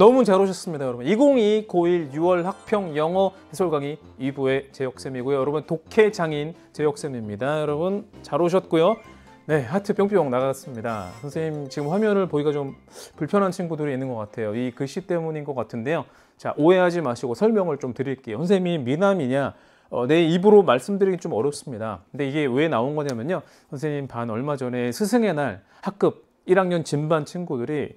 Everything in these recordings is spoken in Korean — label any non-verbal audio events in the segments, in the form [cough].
너무 잘 오셨습니다 여러분 2022 고1 6월 학평 영어 해설 강의 2부의 제혁쌤이고요 여러분 독해 장인 제혁쌤입니다 여러분 잘 오셨고요 네 하트 뿅뿅 나갔습니다 선생님 지금 화면을 보기가 좀 불편한 친구들이 있는 것 같아요 이 글씨 때문인 것 같은데요 자 오해하지 마시고 설명을 좀 드릴게요 선생님이 미남이냐 어, 내 입으로 말씀드리기 좀 어렵습니다 근데 이게 왜 나온 거냐면요 선생님 반 얼마 전에 스승의 날 학급 1학년 진반 친구들이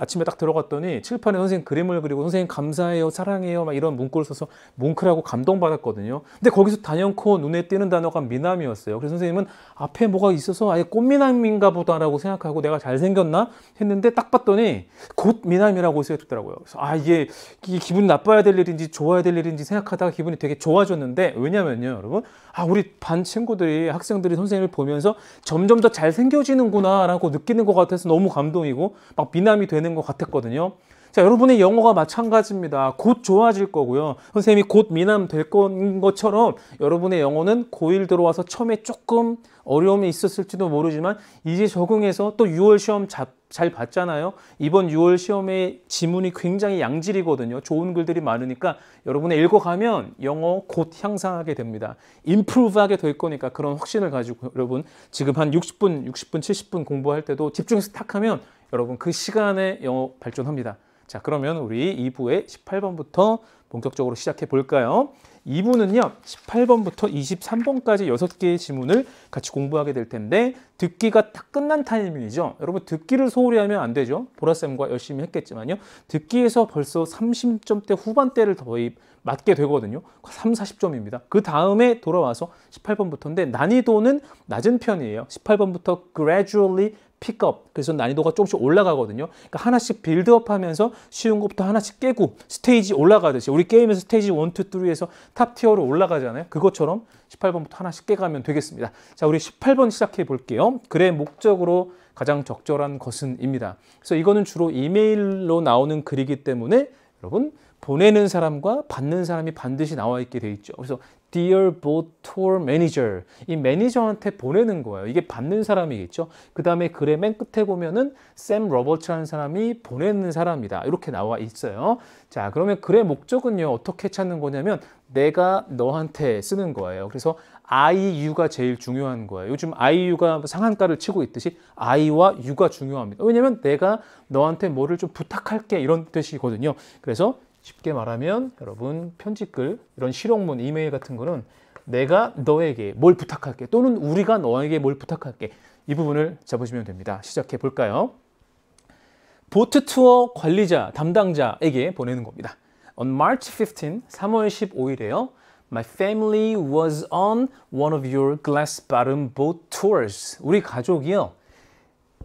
아침에 딱 들어갔더니 칠판에 선생님 그림을 그리고 선생님 감사해요, 사랑해요 막 이런 문구를 써서 뭉클하고 감동받았거든요. 근데 거기서 단연코 눈에 띄는 단어가 미남이었어요. 그래서 선생님은 앞에 뭐가 있어서 아예 꽃미남인가 보다라고 생각하고 내가 잘생겼나 했는데 딱 봤더니 곧 미남이라고 쓰여있더라고요. 그래서 아 이게, 이게 기분이 나빠야 될 일인지 좋아야 될 일인지 생각하다가 기분이 되게 좋아졌는데 왜냐면요 여러분 아 우리 반 친구들이 학생들이 선생님을 보면서 점점 더 잘생겨지는구나라고 느끼는 것 같아서 너무 감동이고 막 미남이 되는 있는 것 같았거든요. 자, 여러분의 영어가 마찬가지입니다. 곧 좋아질 거고요. 선생님이 곧 미남 될 건 것처럼 여러분의 영어는 고1 들어와서 처음에 조금 어려움이 있었을지도 모르지만 이제 적응해서 또 6월 시험 자, 잘 봤잖아요. 이번 6월 시험에 지문이 굉장히 양질이거든요. 좋은 글들이 많으니까 여러분의 읽어가면 영어 곧 향상하게 됩니다. i 프 p 브하게될 거니까 그런 확신을 가지고 여러분 지금 한 60분, 60분, 70분 공부할 때도 집중해서 탁 하면 여러분 그 시간에 영어 발전합니다. 자 그러면 우리 2부에 18번부터 본격적으로 시작해 볼까요? 2부는요 18번부터 23번까지 6개의 지문을 같이 공부하게 될 텐데 듣기가 딱 끝난 타이밍이죠 여러분 듣기를 소홀히 하면 안 되죠 보라쌤과 열심히 했겠지만요 듣기에서 벌써 30점대 후반대를 더의 맞게 되거든요 3, 40점입니다 그 다음에 돌아와서 18번부터인데 난이도는 낮은 편이에요 18번부터 gradually 픽업 그래서 난이도가 조금씩 올라가거든요 그러니까 하나씩 빌드업 하면서 쉬운 것부터 하나씩 깨고 스테이지 올라가듯이 우리 게임에서 스테이지 1, 2, 3에서 탑티어로 올라가잖아요 그것처럼 18번부터 하나씩 깨가면 되겠습니다 자 우리 18번 시작해 볼게요 글의 목적으로 가장 적절한 것은 입니다 그래서 이거는 주로 이메일로 나오는 글이기 때문에 여러분 보내는 사람과 받는 사람이 반드시 나와 있게 돼 있죠 그래서 Dear Boat Tour Manager 이 매니저한테 보내는 거예요. 이게 받는 사람이겠죠. 그 다음에 글의 맨 끝에 보면은 샘 로버츠라는 사람이 보내는 사람이다. 이렇게 나와 있어요. 자 그러면 글의 목적은요 어떻게 찾는 거냐면 내가 너한테 쓰는 거예요. 그래서 I, U가 제일 중요한 거예요. 요즘 I, U가 상한가를 치고 있듯이 I와 U가 중요합니다. 왜냐면 내가 너한테 뭐를 좀 부탁할게 이런 뜻이거든요. 그래서 쉽게 말하면 여러분 편집글 이런 실용문 이메일 같은 거는 내가 너에게 뭘 부탁할게 또는 우리가 너에게 뭘 부탁할게 이 부분을 잡으시면 됩니다. 시작해 볼까요? 보트 투어 관리자 담당자에게 보내는 겁니다. On March 15, 3월 15일에요. My family was on one of your glass bottom boat tours. 우리 가족이요.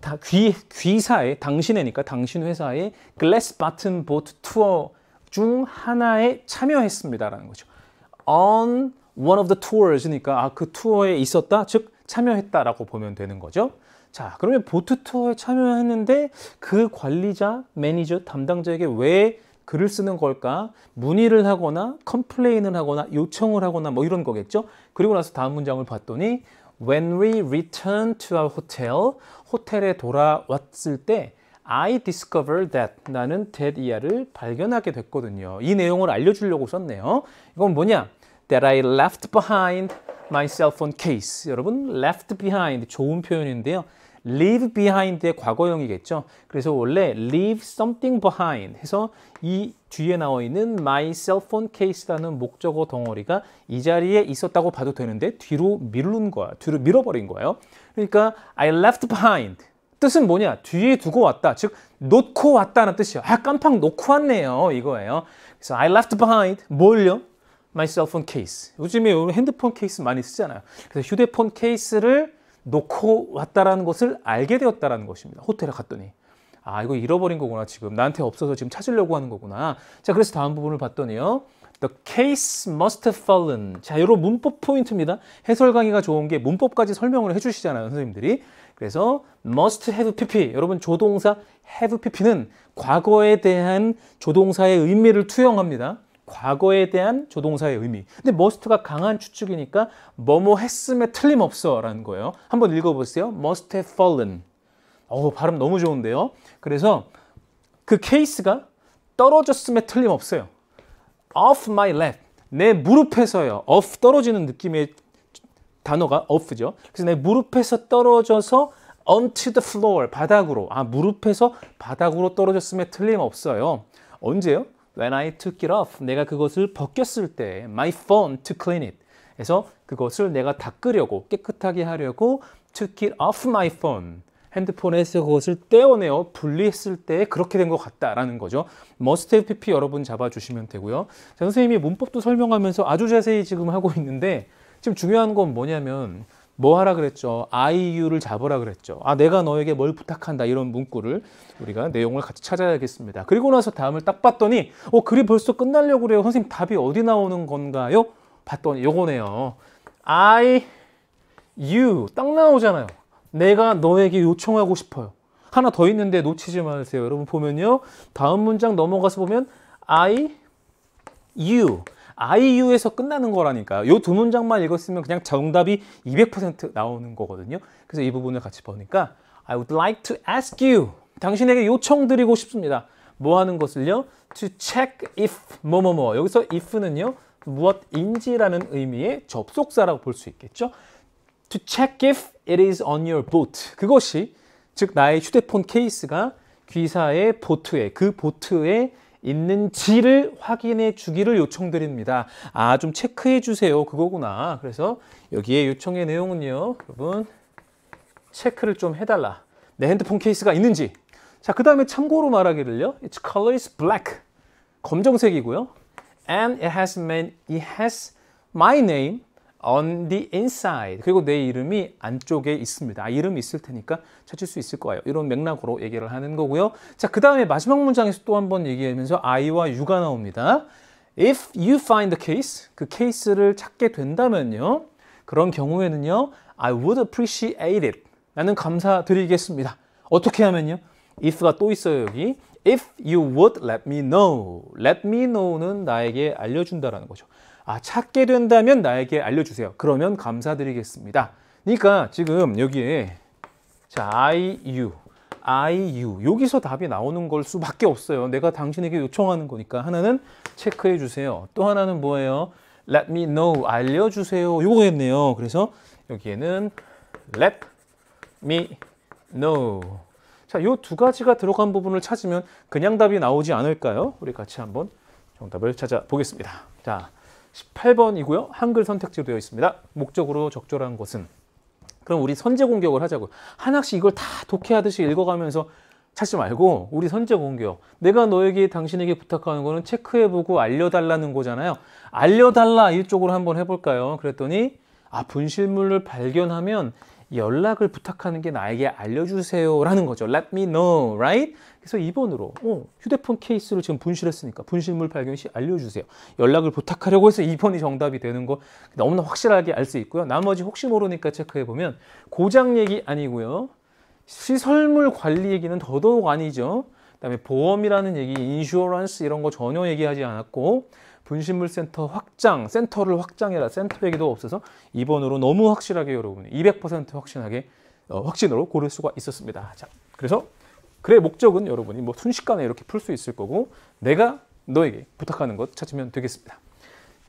다 귀, 귀사의 당신의니까 당신 회사의 glass bottom boat 투어 중 하나에 참여했습니다라는 거죠. On one of the tours니까 아, 그 투어에 있었다, 즉 참여했다라고 보면 되는 거죠. 자, 그러면 보트 투어에 참여했는데 그 관리자, 매니저, 담당자에게 왜 글을 쓰는 걸까? 문의를 하거나 컴플레인을 하거나 요청을 하거나 뭐 이런 거겠죠. 그리고 나서 다음 문장을 봤더니 When we returned to our hotel, 호텔에 돌아왔을 때 I discovered that 나는 that 이하를 발견하게 됐거든요. 이 내용을 알려주려고 썼네요. 이건 뭐냐? That I left behind my cell phone case. 여러분 left behind 좋은 표현인데요. leave behind의 과거형이겠죠. 그래서 원래 leave something behind 해서 이 뒤에 나와 있는 my cell phone case라는 목적어 덩어리가 이 자리에 있었다고 봐도 되는데 뒤로 밀른 거야. 뒤로 밀어버린 거예요. 그러니까 I left behind 뜻은 뭐냐? 뒤에 두고 왔다. 즉 놓고 왔다는 뜻이에요. 아 깜빡 놓고 왔네요. 이거예요. 그래서 I left behind 뭘요? My cell phone case. 요즘에 핸드폰 케이스 많이 쓰잖아요. 그래서 휴대폰 케이스를 놓고 왔다라는 것을 알게 되었다라는 것입니다. 호텔에 갔더니 아 이거 잃어버린 거구나 지금 나한테 없어서 지금 찾으려고 하는 거구나. 자 그래서 다음 부분을 봤더니요. The case must have fallen. 자, 요런 문법 포인트입니다. 해설 강의가 좋은 게 문법까지 설명을 해주시잖아요, 선생님들이. 그래서 must have pp 여러분 조동사 have pp는 과거에 대한 조동사의 의미를 투영합니다. 과거에 대한 조동사의 의미. 근데 must가 강한 추측이니까 뭐뭐 했음에 틀림없어 라는 거예요. 한번 읽어보세요. must have fallen. 어 발음 너무 좋은데요. 그래서 그 케이스가 떨어졌음에 틀림없어요. off my lap. 내 무릎에서요. off 떨어지는 느낌의 단어가 off죠. 그래서 내 무릎에서 떨어져서 onto the floor, 바닥으로. 아, 무릎에서 바닥으로 떨어졌음에 틀림없어요. 언제요? When I took it off, 내가 그것을 벗겼을 때 my phone to clean it. 그래서 그것을 내가 닦으려고 깨끗하게 하려고 took it off my phone. 핸드폰에서 그것을 떼어내어 분리했을 때 그렇게 된 것 같다라는 거죠. must have pp 여러분 잡아주시면 되고요. 자, 선생님이 문법도 설명하면서 아주 자세히 지금 하고 있는데 지금 중요한 건 뭐냐면 뭐 하라 그랬죠? 아이유를 잡으라 그랬죠. 아, 내가 너에게 뭘 부탁한다. 이런 문구를 우리가 내용을 같이 찾아야겠습니다. 그리고 나서 다음을 딱 봤더니, 어, 글이 벌써 끝나려고 그래요. 선생님, 답이 어디 나오는 건가요? 봤더니 요거네요. I, you. 딱 나오잖아요. 내가 너에게 요청하고 싶어요. 하나 더 있는데 놓치지 마세요. 여러분 보면요. 다음 문장 넘어가서 보면 I, you. IU에서 끝나는 거라니까요. 두 문장만 읽었으면 그냥 정답이 200% 나오는 거거든요. 그래서 이 부분을 같이 보니까 I would like to ask you. 당신에게 요청드리고 싶습니다. 뭐 하는 것을요? To check if 뭐 뭐뭐. 뭐, 뭐. 여기서 if는요. 무엇인지라는 의미의 접속사라고 볼 수 있겠죠. To check if it is on your boat. 그것이 즉 나의 휴대폰 케이스가 귀사의 보트에 그 보트에 있는지를 확인해 주기를 요청드립니다. 아, 좀 체크해 주세요. 그거구나. 그래서 여기에 요청의 내용은요. 여러분, 체크를 좀 해달라. 내 핸드폰 케이스가 있는지. 자, 그 다음에 참고로 말하기를요. Its color is black. 검정색이고요. And it has, man, it has my name on the inside. 그리고 내 이름이 안쪽에 있습니다. 아, 이름이 있을 테니까 찾을 수 있을 거예요. 이런 맥락으로 얘기를 하는 거고요. 자, 그 다음에 마지막 문장에서 또 한 번 얘기하면서 I와 U가 나옵니다. If you find the case, 그 케이스를 찾게 된다면요. 그런 경우에는요. I would appreciate it. 나는 감사드리겠습니다. 어떻게 하면요? if가 또 있어요, 여기. If you would let me know. let me know는 나에게 알려준다라는 거죠. 아, 찾게 된다면 나에게 알려주세요. 그러면 감사드리겠습니다. 그러니까 지금 여기에 자, I, U, I, U 여기서 답이 나오는 걸 수밖에 없어요. 내가 당신에게 요청하는 거니까 하나는 체크해 주세요. 또 하나는 뭐예요? Let me know, 알려주세요. 요거겠네요. 그래서 여기에는 Let me know 자, 요 두 가지가 들어간 부분을 찾으면 그냥 답이 나오지 않을까요? 우리 같이 한번 정답을 찾아보겠습니다. 자, 18번이고요. 한글 선택지로 되어 있습니다. 목적으로 적절한 것은 그럼 우리 선제 공격을 하자고 하나씩 이걸 다 독해하듯이 읽어가면서 찾지 말고 우리 선제 공격 내가 너에게 당신에게 부탁하는 거는 체크해보고 알려달라는 거잖아요 알려달라 이쪽으로 한번 해볼까요 그랬더니 아 분실물을 발견하면 연락을 부탁하는 게 나에게 알려주세요라는 거죠. Let me know, right? 그래서 2번으로 어, 휴대폰 케이스를 지금 분실했으니까 분실물 발견 시 알려주세요. 연락을 부탁하려고 해서 2번이 정답이 되는 거 너무나 확실하게 알 수 있고요. 나머지 혹시 모르니까 체크해보면 고장 얘기 아니고요. 시설물 관리 얘기는 더더욱 아니죠. 그다음에 보험이라는 얘기, 인슈어런스 이런 거 전혀 얘기하지 않았고 분실물센터 확장, 센터를 확장해라. 센터 얘기도 없어서 2번으로 너무 확실하게 여러분이 200% 확신하게 어, 확신으로 고를 수가 있었습니다. 자, 그래서 글의 목적은 여러분이 뭐 순식간에 이렇게 풀 수 있을 거고 내가 너에게 부탁하는 것 찾으면 되겠습니다.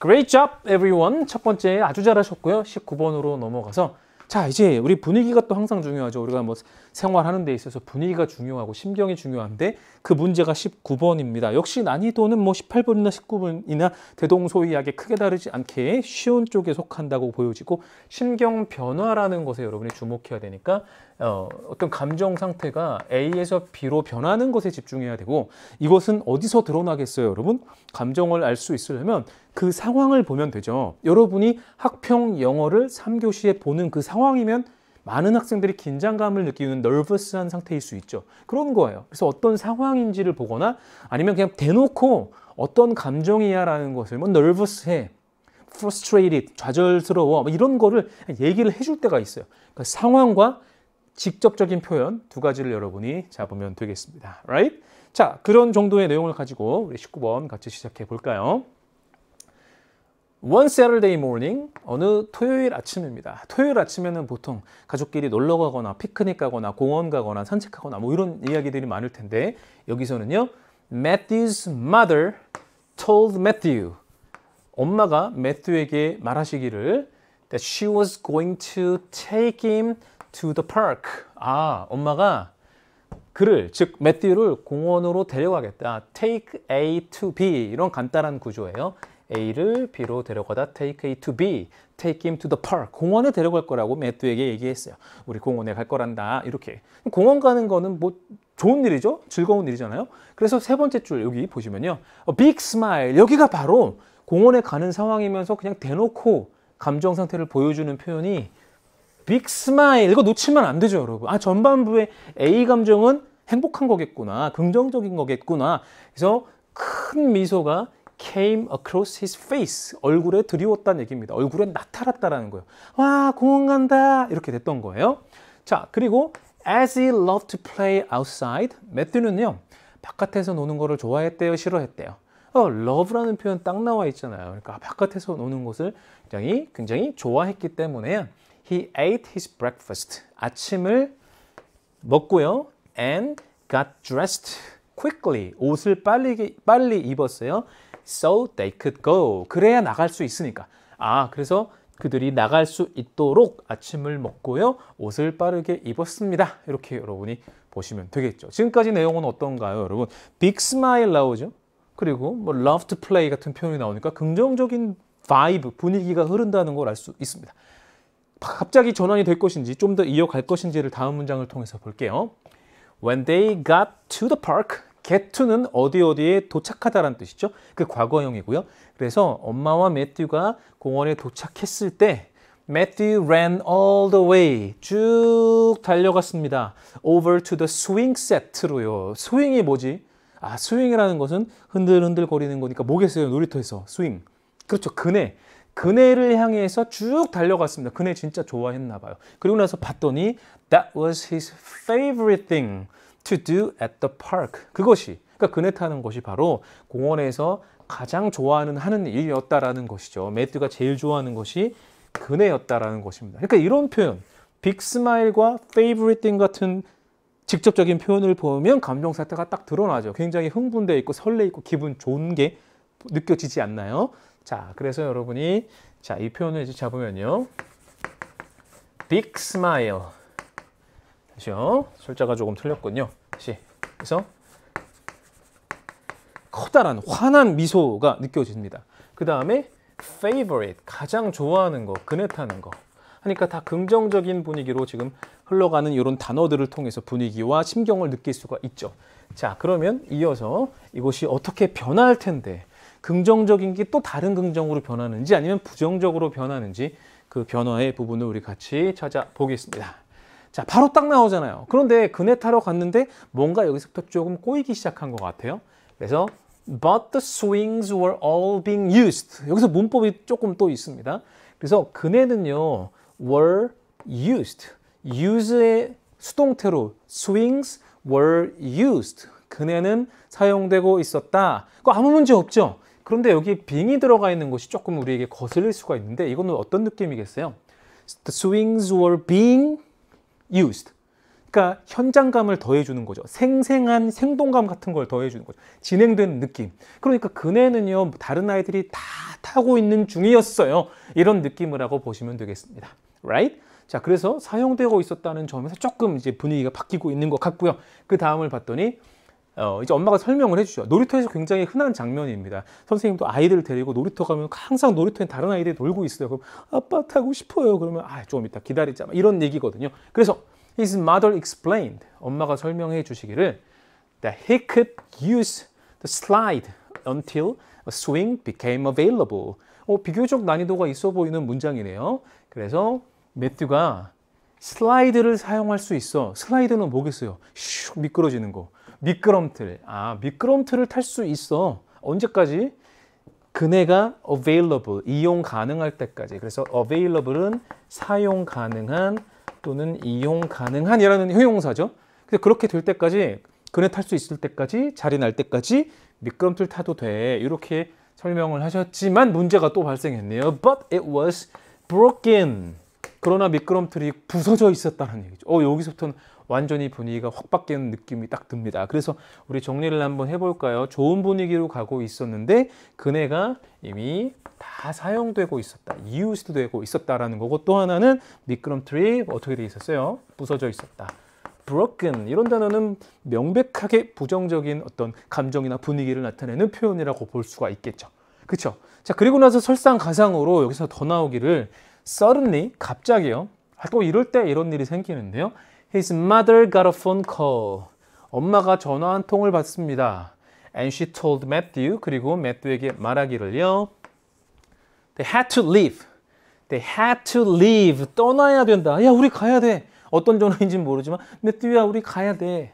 Great job, everyone. 첫 번째 아주 잘하셨고요. 19번으로 넘어가서 자 이제 우리 분위기가 또 항상 중요하죠. 우리가 뭐 생활하는 데 있어서 분위기가 중요하고 심경이 중요한데 그 문제가 19번입니다. 역시 난이도는 뭐 18번이나 19번이나 대동소이하게 크게 다르지 않게 쉬운 쪽에 속한다고 보여지고 심경 변화라는 것에 여러분이 주목해야 되니까 어, 어떤 감정 상태가 A에서 B로 변하는 것에 집중해야 되고 이것은 어디서 드러나겠어요 여러분? 감정을 알 수 있으려면 그 상황을 보면 되죠. 여러분이 학평 영어를 3교시에 보는 그 상황이면 많은 학생들이 긴장감을 느끼는 널버스한 상태일 수 있죠. 그런 거예요. 그래서 어떤 상황인지를 보거나 아니면 그냥 대놓고 어떤 감정이야라는 것을 뭐 널버스해, frustrated, 좌절스러워 뭐 이런 거를 얘기를 해줄 때가 있어요. 그러니까 상황과 직접적인 표현 두 가지를 여러분이 잡으면 되겠습니다. Right? 자, 그런 정도의 내용을 가지고 우리 19번 같이 시작해 볼까요? One Saturday morning, 어느 토요일 아침입니다. 토요일 아침에는 보통 가족끼리 놀러 가거나 피크닉 가거나 공원 가거나 산책하거나 뭐 이런 이야기들이 많을 텐데 여기서는요. Matthew's mother told Matthew. 엄마가 매튜에게 말하시기를 that she was going to take him to the park. 아, 엄마가 그를 즉 매튜를 공원으로 데려가겠다. take A to B 이런 간단한 구조예요. A를 B로 데려가다 take A to B, take him to the park, 공원에 데려갈 거라고 매트에게 얘기했어요. 우리 공원에 갈 거란다, 이렇게. 공원 가는 거는 뭐 좋은 일이죠? 즐거운 일이잖아요? 그래서 세 번째 줄 여기 보시면요. A big smile, 여기가 바로 공원에 가는 상황이면서 그냥 대놓고 감정 상태를 보여주는 표현이 big smile, 이거 놓치면 안 되죠 여러분 아 전반부에 A 감정은 행복한 거겠구나 긍정적인 거겠구나 그래서 큰 미소가 came across his face. 얼굴에 드리웠다는 얘기입니다. 얼굴에 나타났다라는 거예요. 와, 공원 간다. 이렇게 됐던 거예요. 자, 그리고 as he loved to play outside. 매튜는요. 바깥에서 노는 거를 좋아했대요, 싫어했대요. 어, love라는 표현 딱 나와 있잖아요. 그러니까 바깥에서 노는 것을 굉장히 굉장히 좋아했기 때문에 he ate his breakfast. 아침을 먹고요. and got dressed quickly. 옷을 빨리 빨리 입었어요. so they could go. 그래야 나갈 수 있으니까. 아, 그래서 그들이 나갈 수 있도록 아침을 먹고요. 옷을 빠르게 입었습니다. 이렇게 여러분이 보시면 되겠죠. 지금까지 내용은 어떤가요, 여러분? Big 빅 스마일 나오죠. 그리고 뭐 love to play 같은 표현이 나오니까 긍정적인 바이브, 분위기가 흐른다는 걸 알 수 있습니다. 갑자기 전환이 될 것인지 좀 더 이어갈 것인지를 다음 문장을 통해서 볼게요. When they got to the park, getto는 어디 어디에 도착하다라는 뜻이죠. 그 과거형이고요. 그래서 엄마와 매튜가 공원에 도착했을 때 매튜 t t h e w ran all the way. 쭉 달려갔습니다. Over to the swing set로요. 스윙이 뭐지? 아, 스윙이라는 것은 흔들흔들 거리는 거니까 뭐겠어요? 놀이터에서 스윙. 그렇죠. 그네. 그네를 향해서 쭉 달려갔습니다. 그네 진짜 좋아했나 봐요. 그리고 나서 봤더니 that was his favorite thing. to do at the park. 그것이 그러니까 그네 타는 것이 바로 공원에서 가장 좋아하는 하는 일이었다라는 것이죠. 매트가 제일 좋아하는 것이 그네였다라는 것입니다. 그러니까 이런 표현, 빅스마일과 페이브리 r 같은 직접적인 표현을 보면 감정 사태가 딱 드러나죠. 굉장히 흥분되어 있고 설레 있고 기분 좋은 게 느껴지지 않나요? 자, 그래서 여러분이 자, 이 표현을 이제 잡으면요. 빅 스마일 그죠? 철자가 조금 틀렸군요. 다시. 그래서 커다란 환한 미소가 느껴집니다. 그 다음에 favorite, 가장 좋아하는 거, 그네타는 거. 하니까 다 긍정적인 분위기로 지금 흘러가는 이런 단어들을 통해서 분위기와 심경을 느낄 수가 있죠. 자, 그러면 이어서 이것이 어떻게 변할 텐데 긍정적인 게 또 다른 긍정으로 변하는지 아니면 부정적으로 변하는지 그 변화의 부분을 우리 같이 찾아보겠습니다. 자 바로 딱 나오잖아요 그런데 그네 타러 갔는데 뭔가 여기서부터 조금 꼬이기 시작한 것 같아요 그래서 But the swings were all being used 여기서 문법이 조금 또 있습니다 그래서 그네는요 were used use의 수동태로 swings were used 그네는 사용되고 있었다 그거 아무 문제 없죠 그런데 여기 being이 들어가 있는 것이 조금 우리에게 거슬릴 수가 있는데 이거는 어떤 느낌이겠어요? The swings were being used. 그러니까 현장감을 더해주는 거죠. 생생한 생동감 같은 걸 더해주는 거죠. 진행된 느낌. 그러니까 그네는요, 다른 아이들이 다 타고 있는 중이었어요. 이런 느낌을 하고 보시면 되겠습니다. Right? 자, 그래서 사용되고 있었다는 점에서 조금 이제 분위기가 바뀌고 있는 것 같고요. 그 다음을 봤더니 어, 이제 엄마가 설명을 해주죠. 놀이터에서 굉장히 흔한 장면입니다. 선생님도 아이들 을 데리고 놀이터 가면 항상 놀이터에 다른 아이들이 놀고 있어요. 그럼 아빠 타고 싶어요. 그러면 아, 조금 이따 기다리자. 이런 얘기거든요. 그래서 his mother explained. 엄마가 설명해 주시기를 that he could use the slide until a swing became available. 어, 비교적 난이도가 있어 보이는 문장이네요. 그래서 매튜가 슬라이드를 사용할 수 있어. 슬라이드는 뭐겠어요? 슉 미끄러지는 거. 미끄럼틀. 아, 미끄럼틀을 탈 수 있어. 언제까지? 그네가 available, 이용 가능할 때까지. 그래서 available은 사용 가능한 또는 이용 가능한이라는 효용사죠. 그래서 그렇게 될 때까지 그네 탈 수 있을 때까지 자리 날 때까지 미끄럼틀 타도 돼. 이렇게 설명을 하셨지만 문제가 또 발생했네요. But it was broken. 그러나 미끄럼틀이 부서져 있었다는 얘기죠. 어, 여기서부터는 완전히 분위기가 확 바뀌는 느낌이 딱 듭니다. 그래서 우리 정리를 한번 해볼까요? 좋은 분위기로 가고 있었는데 그네가 이미 다 사용되고 있었다. 이웃도 되고 있었다라는 거고 또 하나는 미끄럼틀이 어떻게 되어 있었어요? 부서져 있었다. broken 이런 단어는 명백하게 부정적인 어떤 감정이나 분위기를 나타내는 표현이라고 볼 수가 있겠죠. 그렇죠? 자 그리고 나서 설상가상으로 여기서 더 나오기를 suddenly 갑자기요. 또 이럴 때 이런 일이 생기는데요. His mother got a phone call. 엄마가 전화 한 통을 받습니다. And she told Matthew, 그리고 Matthew에게 말하기를요. They had to leave. They had to leave. 떠나야 된다. 야, 우리 가야 돼. 어떤 전화인지는 모르지만 Matthew야, 우리 가야 돼.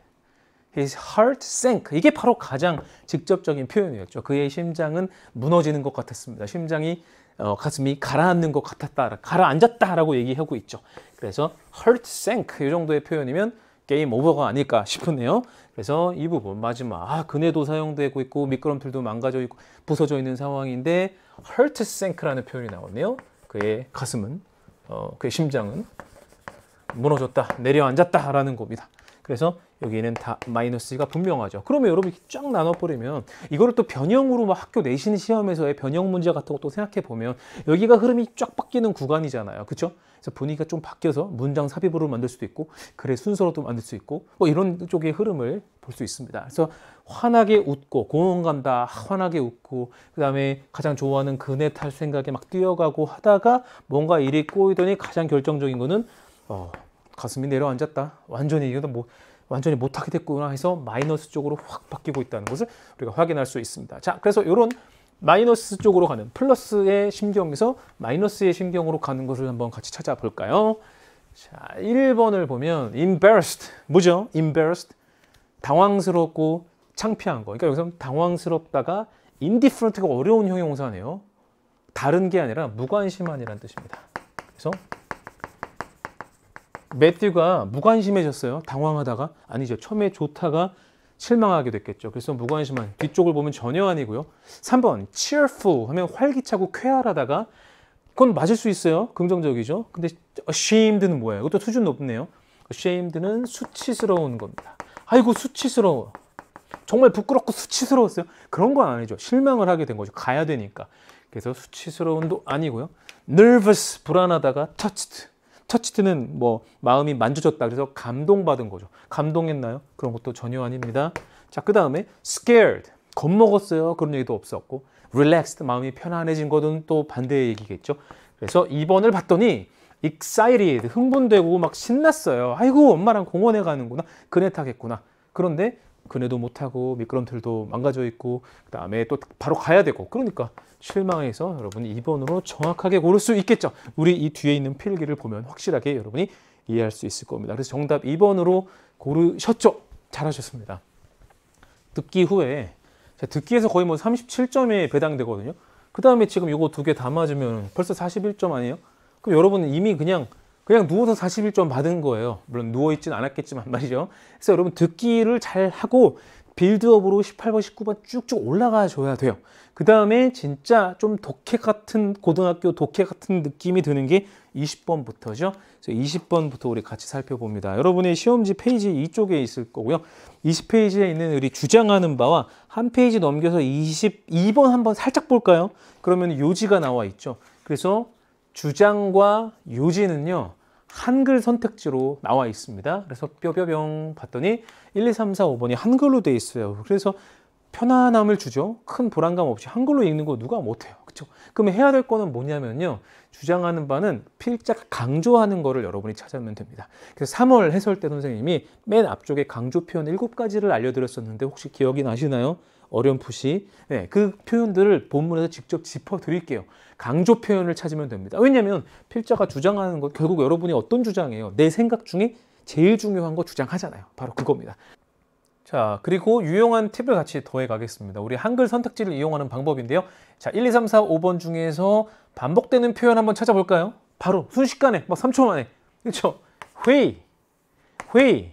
His heart sank. 이게 바로 가장 직접적인 표현이었죠. 그의 심장은 무너지는 것 같았습니다. 심장이 어, 가슴이 가라앉는 것 같았다, 가라앉았다라고 얘기하고 있죠. 그래서 heart sank 이 정도의 표현이면 게임 오버가 아닐까 싶었네요. 그래서 이 부분 마지막 아, 그네도 사용되고 있고 미끄럼틀도 망가져 있고 부서져 있는 상황인데 heart sank라는 표현이 나왔네요. 그의 가슴은 어, 그의 심장은 무너졌다, 내려앉았다라는 겁니다. 그래서 여기는다 마이너스가 분명하죠. 그러면 여러분이 쫙 나눠버리면 이거를 또 변형으로 막 학교 내신 시험에서의 변형 문제 같은 것도 생각해보면 여기가 흐름이 쫙 바뀌는 구간이잖아요. 그렇죠? 그래서 분위기가 좀 바뀌어서 문장 삽입으로 만들 수도 있고 글의 순서로도 만들 수 있고 뭐 이런 쪽의 흐름을 볼 수 있습니다. 그래서 환하게 웃고 공원 간다 환하게 웃고 그 다음에 가장 좋아하는 그네 탈 생각에 막 뛰어가고 하다가 뭔가 일이 꼬이더니 가장 결정적인 거는 어, 가슴이 내려앉았다. 완전히 이거는 뭐 완전히 못하게 됐구나 해서 마이너스 쪽으로 확 바뀌고 있다는 것을 우리가 확인할 수 있습니다. 자, 그래서 이런 마이너스 쪽으로 가는 플러스의 신경에서 마이너스의 신경으로 가는 것을 한번 같이 찾아볼까요? 자, 1번을 보면 embarrassed, 뭐죠? embarrassed, 당황스럽고 창피한 거. 그러니까 여기서 당황스럽다가 indifferent가 어려운 형용사네요. 다른 게 아니라 무관심한이라는 뜻입니다. 그래서 매튜가 무관심해졌어요. 당황하다가 아니죠. 처음에 좋다가 실망하게 됐겠죠. 그래서 무관심한 뒤쪽을 보면 전혀 아니고요. 3번 cheerful 하면 활기차고 쾌활하다가 그건 맞을 수 있어요. 긍정적이죠. 근데 ashamed는 뭐예요? 이것도 수준 높네요. ashamed는 수치스러운 겁니다. 아이고 수치스러워. 정말 부끄럽고 수치스러웠어요. 그런 건 아니죠. 실망을 하게 된 거죠. 가야 되니까. 그래서 수치스러운도 아니고요. nervous 불안하다가 touched 처치트는 뭐 마음이 만져졌다. 그래서 감동받은 거죠. 감동했나요? 그런 것도 전혀 아닙니다. 자, 그 다음에 scared. 겁먹었어요. 그런 얘기도 없었고 relaxed. 마음이 편안해진 거는 또 반대의 얘기겠죠. 그래서 2번을 봤더니 excited. 흥분되고 막 신났어요. 아이고 엄마랑 공원에 가는구나. 그네 타겠구나. 그런데 그네도 못하고 미끄럼틀도 망가져 있고 그 다음에 또 바로 가야 되고 그러니까 실망해서 여러분이 2번으로 정확하게 고를 수 있겠죠. 우리 이 뒤에 있는 필기를 보면 확실하게 여러분이 이해할 수 있을 겁니다. 그래서 정답 2번으로 고르셨죠? 잘하셨습니다. 듣기 후에 듣기에서 거의 뭐 37점에 배당되거든요. 그 다음에 지금 이거 두 개 다 맞으면 벌써 41점 아니에요? 그럼 여러분은 이미 그냥 그냥 누워서 41점 받은 거예요. 물론 누워있진 않았겠지만 말이죠. 그래서 여러분 듣기를 잘 하고 빌드업으로 18번, 19번 쭉쭉 올라가 줘야 돼요. 그 다음에 진짜 좀 독해 같은 고등학교 독해 같은 느낌이 드는 게 20번부터죠. 그래서 20번부터 우리 같이 살펴봅니다. 여러분의 시험지 페이지 이쪽에 있을 거고요. 20페이지에 있는 우리 주장하는 바와 한 페이지 넘겨서 22번 한번 살짝 볼까요? 그러면 요지가 나와 있죠. 그래서 주장과 요지는요. 한글 선택지로 나와 있습니다. 그래서 뼈뼈병 봤더니 1, 2, 3, 4, 5번이 한글로 돼 있어요. 그래서 편안함을 주죠. 큰 불안감 없이 한글로 읽는 거 누가 못해요. 그렇죠? 그럼 해야 될 거는 뭐냐면요. 주장하는 바는 필적 강조하는 거를 여러분이 찾으면 됩니다. 그래서 3월 해설 때 선생님이 맨 앞쪽에 강조 표현 7가지를 알려드렸었는데 혹시 기억이 나시나요? 어렴풋이 네, 그 표현들을 본문에서 직접 짚어드릴게요. 강조 표현을 찾으면 됩니다. 왜냐하면 필자가 주장하는 것 결국 여러분이 어떤 주장이에요? 내 생각 중에 제일 중요한 거 주장하잖아요. 바로 그겁니다. 자, 그리고 유용한 팁을 같이 더해 가겠습니다. 우리 한글 선택지를 이용하는 방법인데요. 자, 1, 2, 3, 4, 5번 중에서 반복되는 표현 한번 찾아볼까요? 바로 순식간에, 막 3초 만에. 그렇죠? 회의, 회의,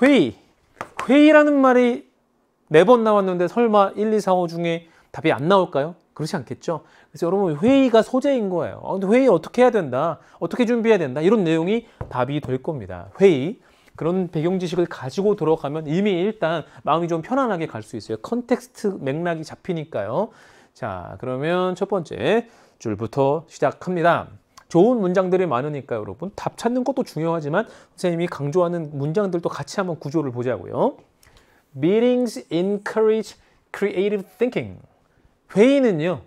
회의. 회의라는 말이 네번 나왔는데 설마 1, 2, 4, 5 중에 답이 안 나올까요? 그렇지 않겠죠? 그래서 여러분 회의가 소재인 거예요. 아, 근데 회의 어떻게 해야 된다? 어떻게 준비해야 된다? 이런 내용이 답이 될 겁니다. 회의 그런 배경 지식을 가지고 들어가면 이미 일단 마음이 좀 편안하게 갈 수 있어요. 컨텍스트 맥락이 잡히니까요. 자, 그러면 첫 번째 줄부터 시작합니다. 좋은 문장들이 많으니까 여러분 답 찾는 것도 중요하지만 선생님이 강조하는 문장들도 같이 한번 구조를 보자고요. Meetings encourage creative thinking. 회의는요.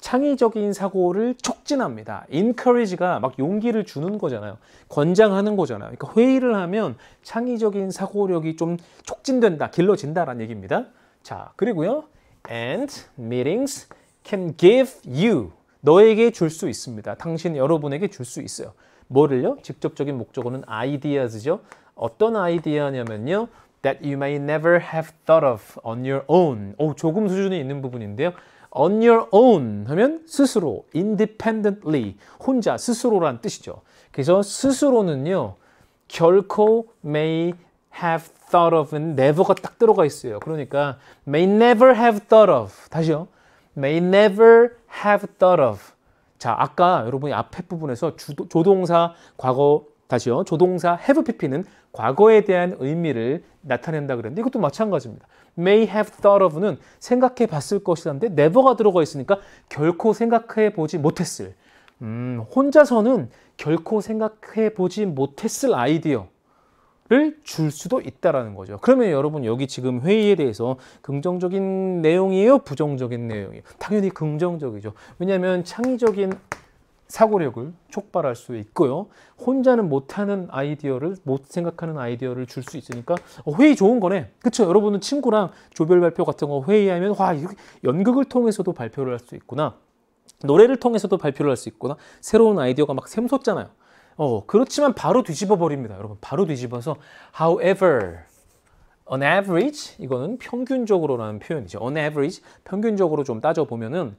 창의적인 사고를 촉진합니다. encourage가 막 용기를 주는 거잖아요. 권장하는 거잖아요. 그러니까 회의를 하면 창의적인 사고력이 좀 촉진된다, 길러진다라는 얘기입니다. 자, 그리고요. and meetings can give you 너에게 줄 수 있습니다. 당신 여러분에게 줄 수 있어요. 뭐를요? 직접적인 목적어는 아이디어즈죠. 어떤 아이디어냐면요. that you may never have thought of on your own. 오, 조금 수준이 있는 부분인데요. on your own 하면 스스로, independently, 혼자, 스스로란 뜻이죠. 그래서 스스로는요, 결코 may have thought of은 never가 딱 들어가 있어요. 그러니까 may never have thought of. 다시요. may never have thought of. 자, 아까 여러분이 앞에 부분에서 주도, 조동사 과거 다시요. 조동사 have pp는 과거에 대한 의미를 나타낸다 그랬는데 이것도 마찬가지입니다. may have thought of는 생각해 봤을 것이라는데 never가 들어가 있으니까 결코 생각해 보지 못했을. 음, 혼자서는 결코 생각해 보지 못했을 아이디어. 를줄 수도 있다라는 거죠. 그러면 여러분 여기 지금 회의에 대해서 긍정적인 내용이에요? 부정적인 내용이에요? 당연히 긍정적이죠. 왜냐면 창의적인 사고력을 촉발할 수 있고요. 혼자는 못하는 아이디어를 못 생각하는 아이디어를 줄 수 있으니까 어, 회의 좋은 거네. 그쵸 여러분은 친구랑 조별 발표 같은 거 회의하면 와 연극을 통해서도 발표를 할 수 있구나. 노래를 통해서도 발표를 할 수 있구나. 새로운 아이디어가 막 샘솟잖아요. 어, 그렇지만 바로 뒤집어 버립니다. 여러분 바로 뒤집어서 however on average 이거는 평균적으로라는 표현이죠. on average 평균적으로 좀 따져 보면은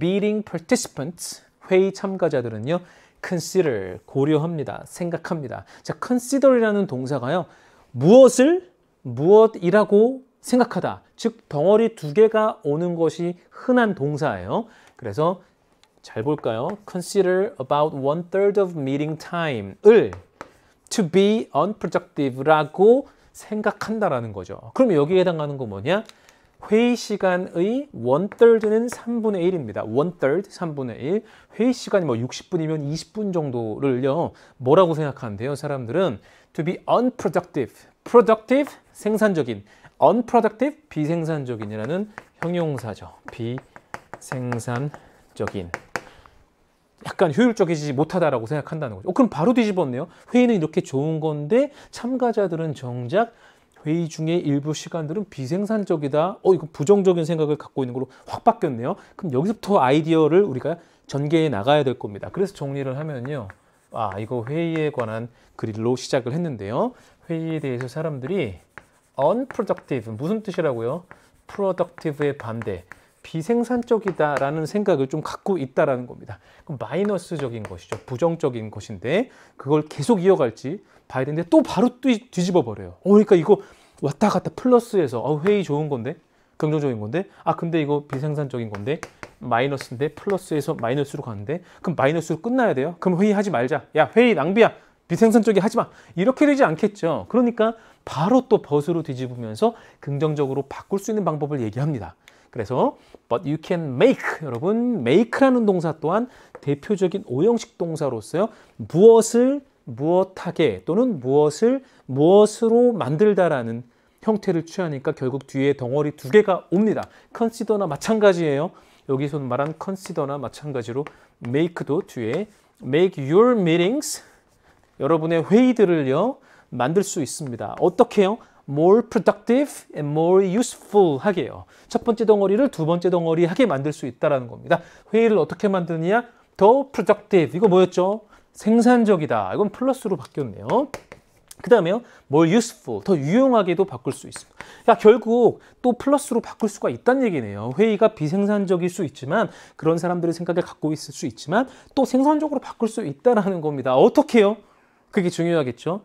beating participants 회의 참가자들은요. consider 고려합니다. 생각합니다. 자, consider이라는 동사가요. 무엇을 무엇이라고 생각하다. 즉 덩어리 두 개가 오는 것이 흔한 동사예요. 그래서 잘 볼까요? consider about one third of meeting time을 to be unproductive라고 생각한다라는 거죠. 그럼 여기에 해당하는 거 뭐냐? 회의 시간의 원떨드는 3분의 1입니다. 원떨 3분의 1. 회의 시간이 뭐 60분이면 20분 정도를요. 뭐라고 생각하는데요. 사람들은 to be unproductive, productive 생산적인, unproductive 비생산적인이라는 형용사죠. 비생산적인. 약간 효율적이지 못하다라고 생각한다는 거죠. 어, 그럼 바로 뒤집었네요. 회의는 이렇게 좋은 건데 참가자들은 정작 회의 중에 일부 시간들은 비생산적이다. 어, 이거 부정적인 생각을 갖고 있는 걸로 확 바뀌었네요. 그럼 여기서부터 아이디어를 우리가 전개해 나가야 될 겁니다. 그래서 정리를 하면요. 아, 이거 회의에 관한 그릴로 시작을 했는데요. 회의에 대해서 사람들이 unproductive 무슨 뜻이라고요? productive의 반대 비생산적이다라는 생각을 좀 갖고 있다라는 겁니다. 그럼 마이너스적인 것이죠. 부정적인 것인데 그걸 계속 이어갈지 봐야 되는데 또 바로 뒤, 집어 버려요. 어, 그러니까 이거 왔다 갔다 플러스에서 어, 회의 좋은 건데 긍정적인 건데 아 근데 이거 비생산적인 건데 마이너스인데 플러스에서 마이너스로 가는데 그럼 마이너스로 끝나야 돼요? 그럼 회의하지 말자. 야 회의 낭비야. 비생산적이 하지 마. 이렇게 되지 않겠죠. 그러니까 바로 또버스로 뒤집으면서 긍정적으로 바꿀 수 있는 방법을 얘기합니다. 그래서 but you can make 여러분 make라는 동사 또한 대표적인 오형식 동사로서요. 무엇을 무엇하게 또는 무엇을 무엇으로 만들다라는 형태를 취하니까 결국 뒤에 덩어리 두 개가 옵니다. 컨시더나 마찬가지예요. 여기서 말한 컨시더나 마찬가지로 make도 뒤에 make your meetings 여러분의 회의들을요 만들 수 있습니다. 어떻게요? more productive and more useful 하게요. 첫 번째 덩어리를 두 번째 덩어리 하게 만들 수 있다라는 겁니다. 회의를 어떻게 만드느냐? 더 productive 이거 뭐였죠? 생산적이다. 이건 플러스로 바뀌었네요. 그 다음에요. 뭘 useful, 더 유용하게도 바꿀 수 있습니다. 야, 결국 또 플러스로 바꿀 수가 있다는 얘기네요. 회의가 비생산적일 수 있지만 그런 사람들의 생각을 갖고 있을 수 있지만 또 생산적으로 바꿀 수있다는 겁니다. 어떻게 해요? 그게 중요하겠죠.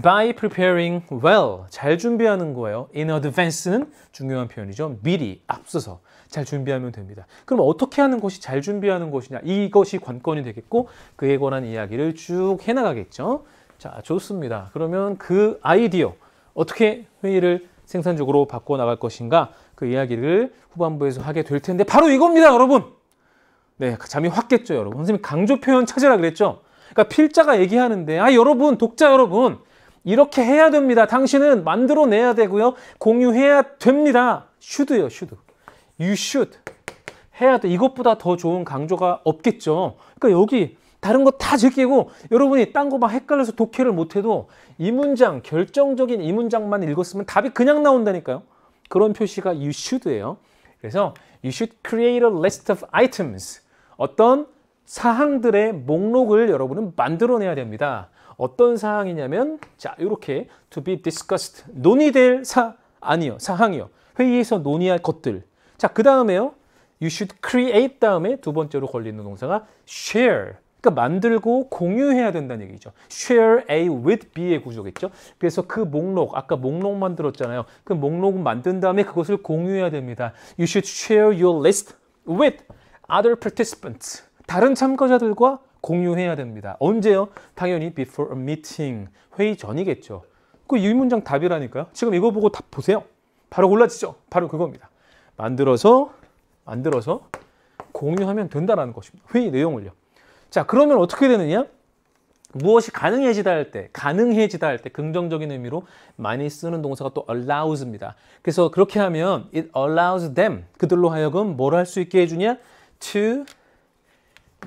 by preparing well, 잘 준비하는 거예요. in advance는 중요한 표현이죠. 미리, 앞서서 잘 준비하면 됩니다. 그럼 어떻게 하는 것이 잘 준비하는 것이냐? 이것이 관건이 되겠고 그에 관한 이야기를 쭉 해나가겠죠. 자, 좋습니다. 그러면 그 아이디어, 어떻게 회의를 생산적으로 바꿔나갈 것인가 그 이야기를 후반부에서 하게 될 텐데 바로 이겁니다, 여러분! 네, 잠이 확 깼죠, 여러분. 선생님 강조 표현 찾으라 그랬죠? 그러니까 필자가 얘기하는데 아, 여러분, 독자 여러분! 이렇게 해야 됩니다. 당신은 만들어내야 되고요. 공유해야 됩니다. 슈드요 슈드. You should. 해야 돼. 이것보다 더 좋은 강조가 없겠죠. 그러니까 여기 다른 거다 제끼고 여러분이 딴 거 막 헷갈려서 독해를 못해도 이 문장, 결정적인 이 문장만 읽었으면 답이 그냥 나온다니까요. 그런 표시가 you should예요. 그래서 you should create a list of items. 어떤 사항들의 목록을 여러분은 만들어내야 됩니다. 어떤 사항이냐면 자 이렇게 to be discussed 논의될 사 아니요 사항이요 회의에서 논의할 것들 자 그 다음에요 you should create 다음에 두 번째로 걸리는 동사가 share 그러니까 만들고 공유해야 된다는 얘기죠. share A with B의 구조겠죠. 그래서 그 목록, 아까 목록 만들었잖아요. 그 목록 만든 다음에 그것을 공유해야 됩니다. You should share your list with other participants. 다른 참가자들과 공유해야 됩니다. 언제요? 당연히 before a meeting, 회의 전이겠죠. 그 이 문장 답이라니까요. 지금 이거 보고 답 보세요. 바로 골라지죠. 바로 그겁니다. 만들어서 만들어서 공유하면 된다라는 것입니다. 회의 내용을요. 자, 그러면 어떻게 되느냐? 무엇이 가능해지다 할 때, 가능해지다 할 때 긍정적인 의미로 많이 쓰는 동사가 또 allows입니다. 그래서 그렇게 하면 it allows them, 그들로 하여금 뭘 할 수 있게 해주냐? to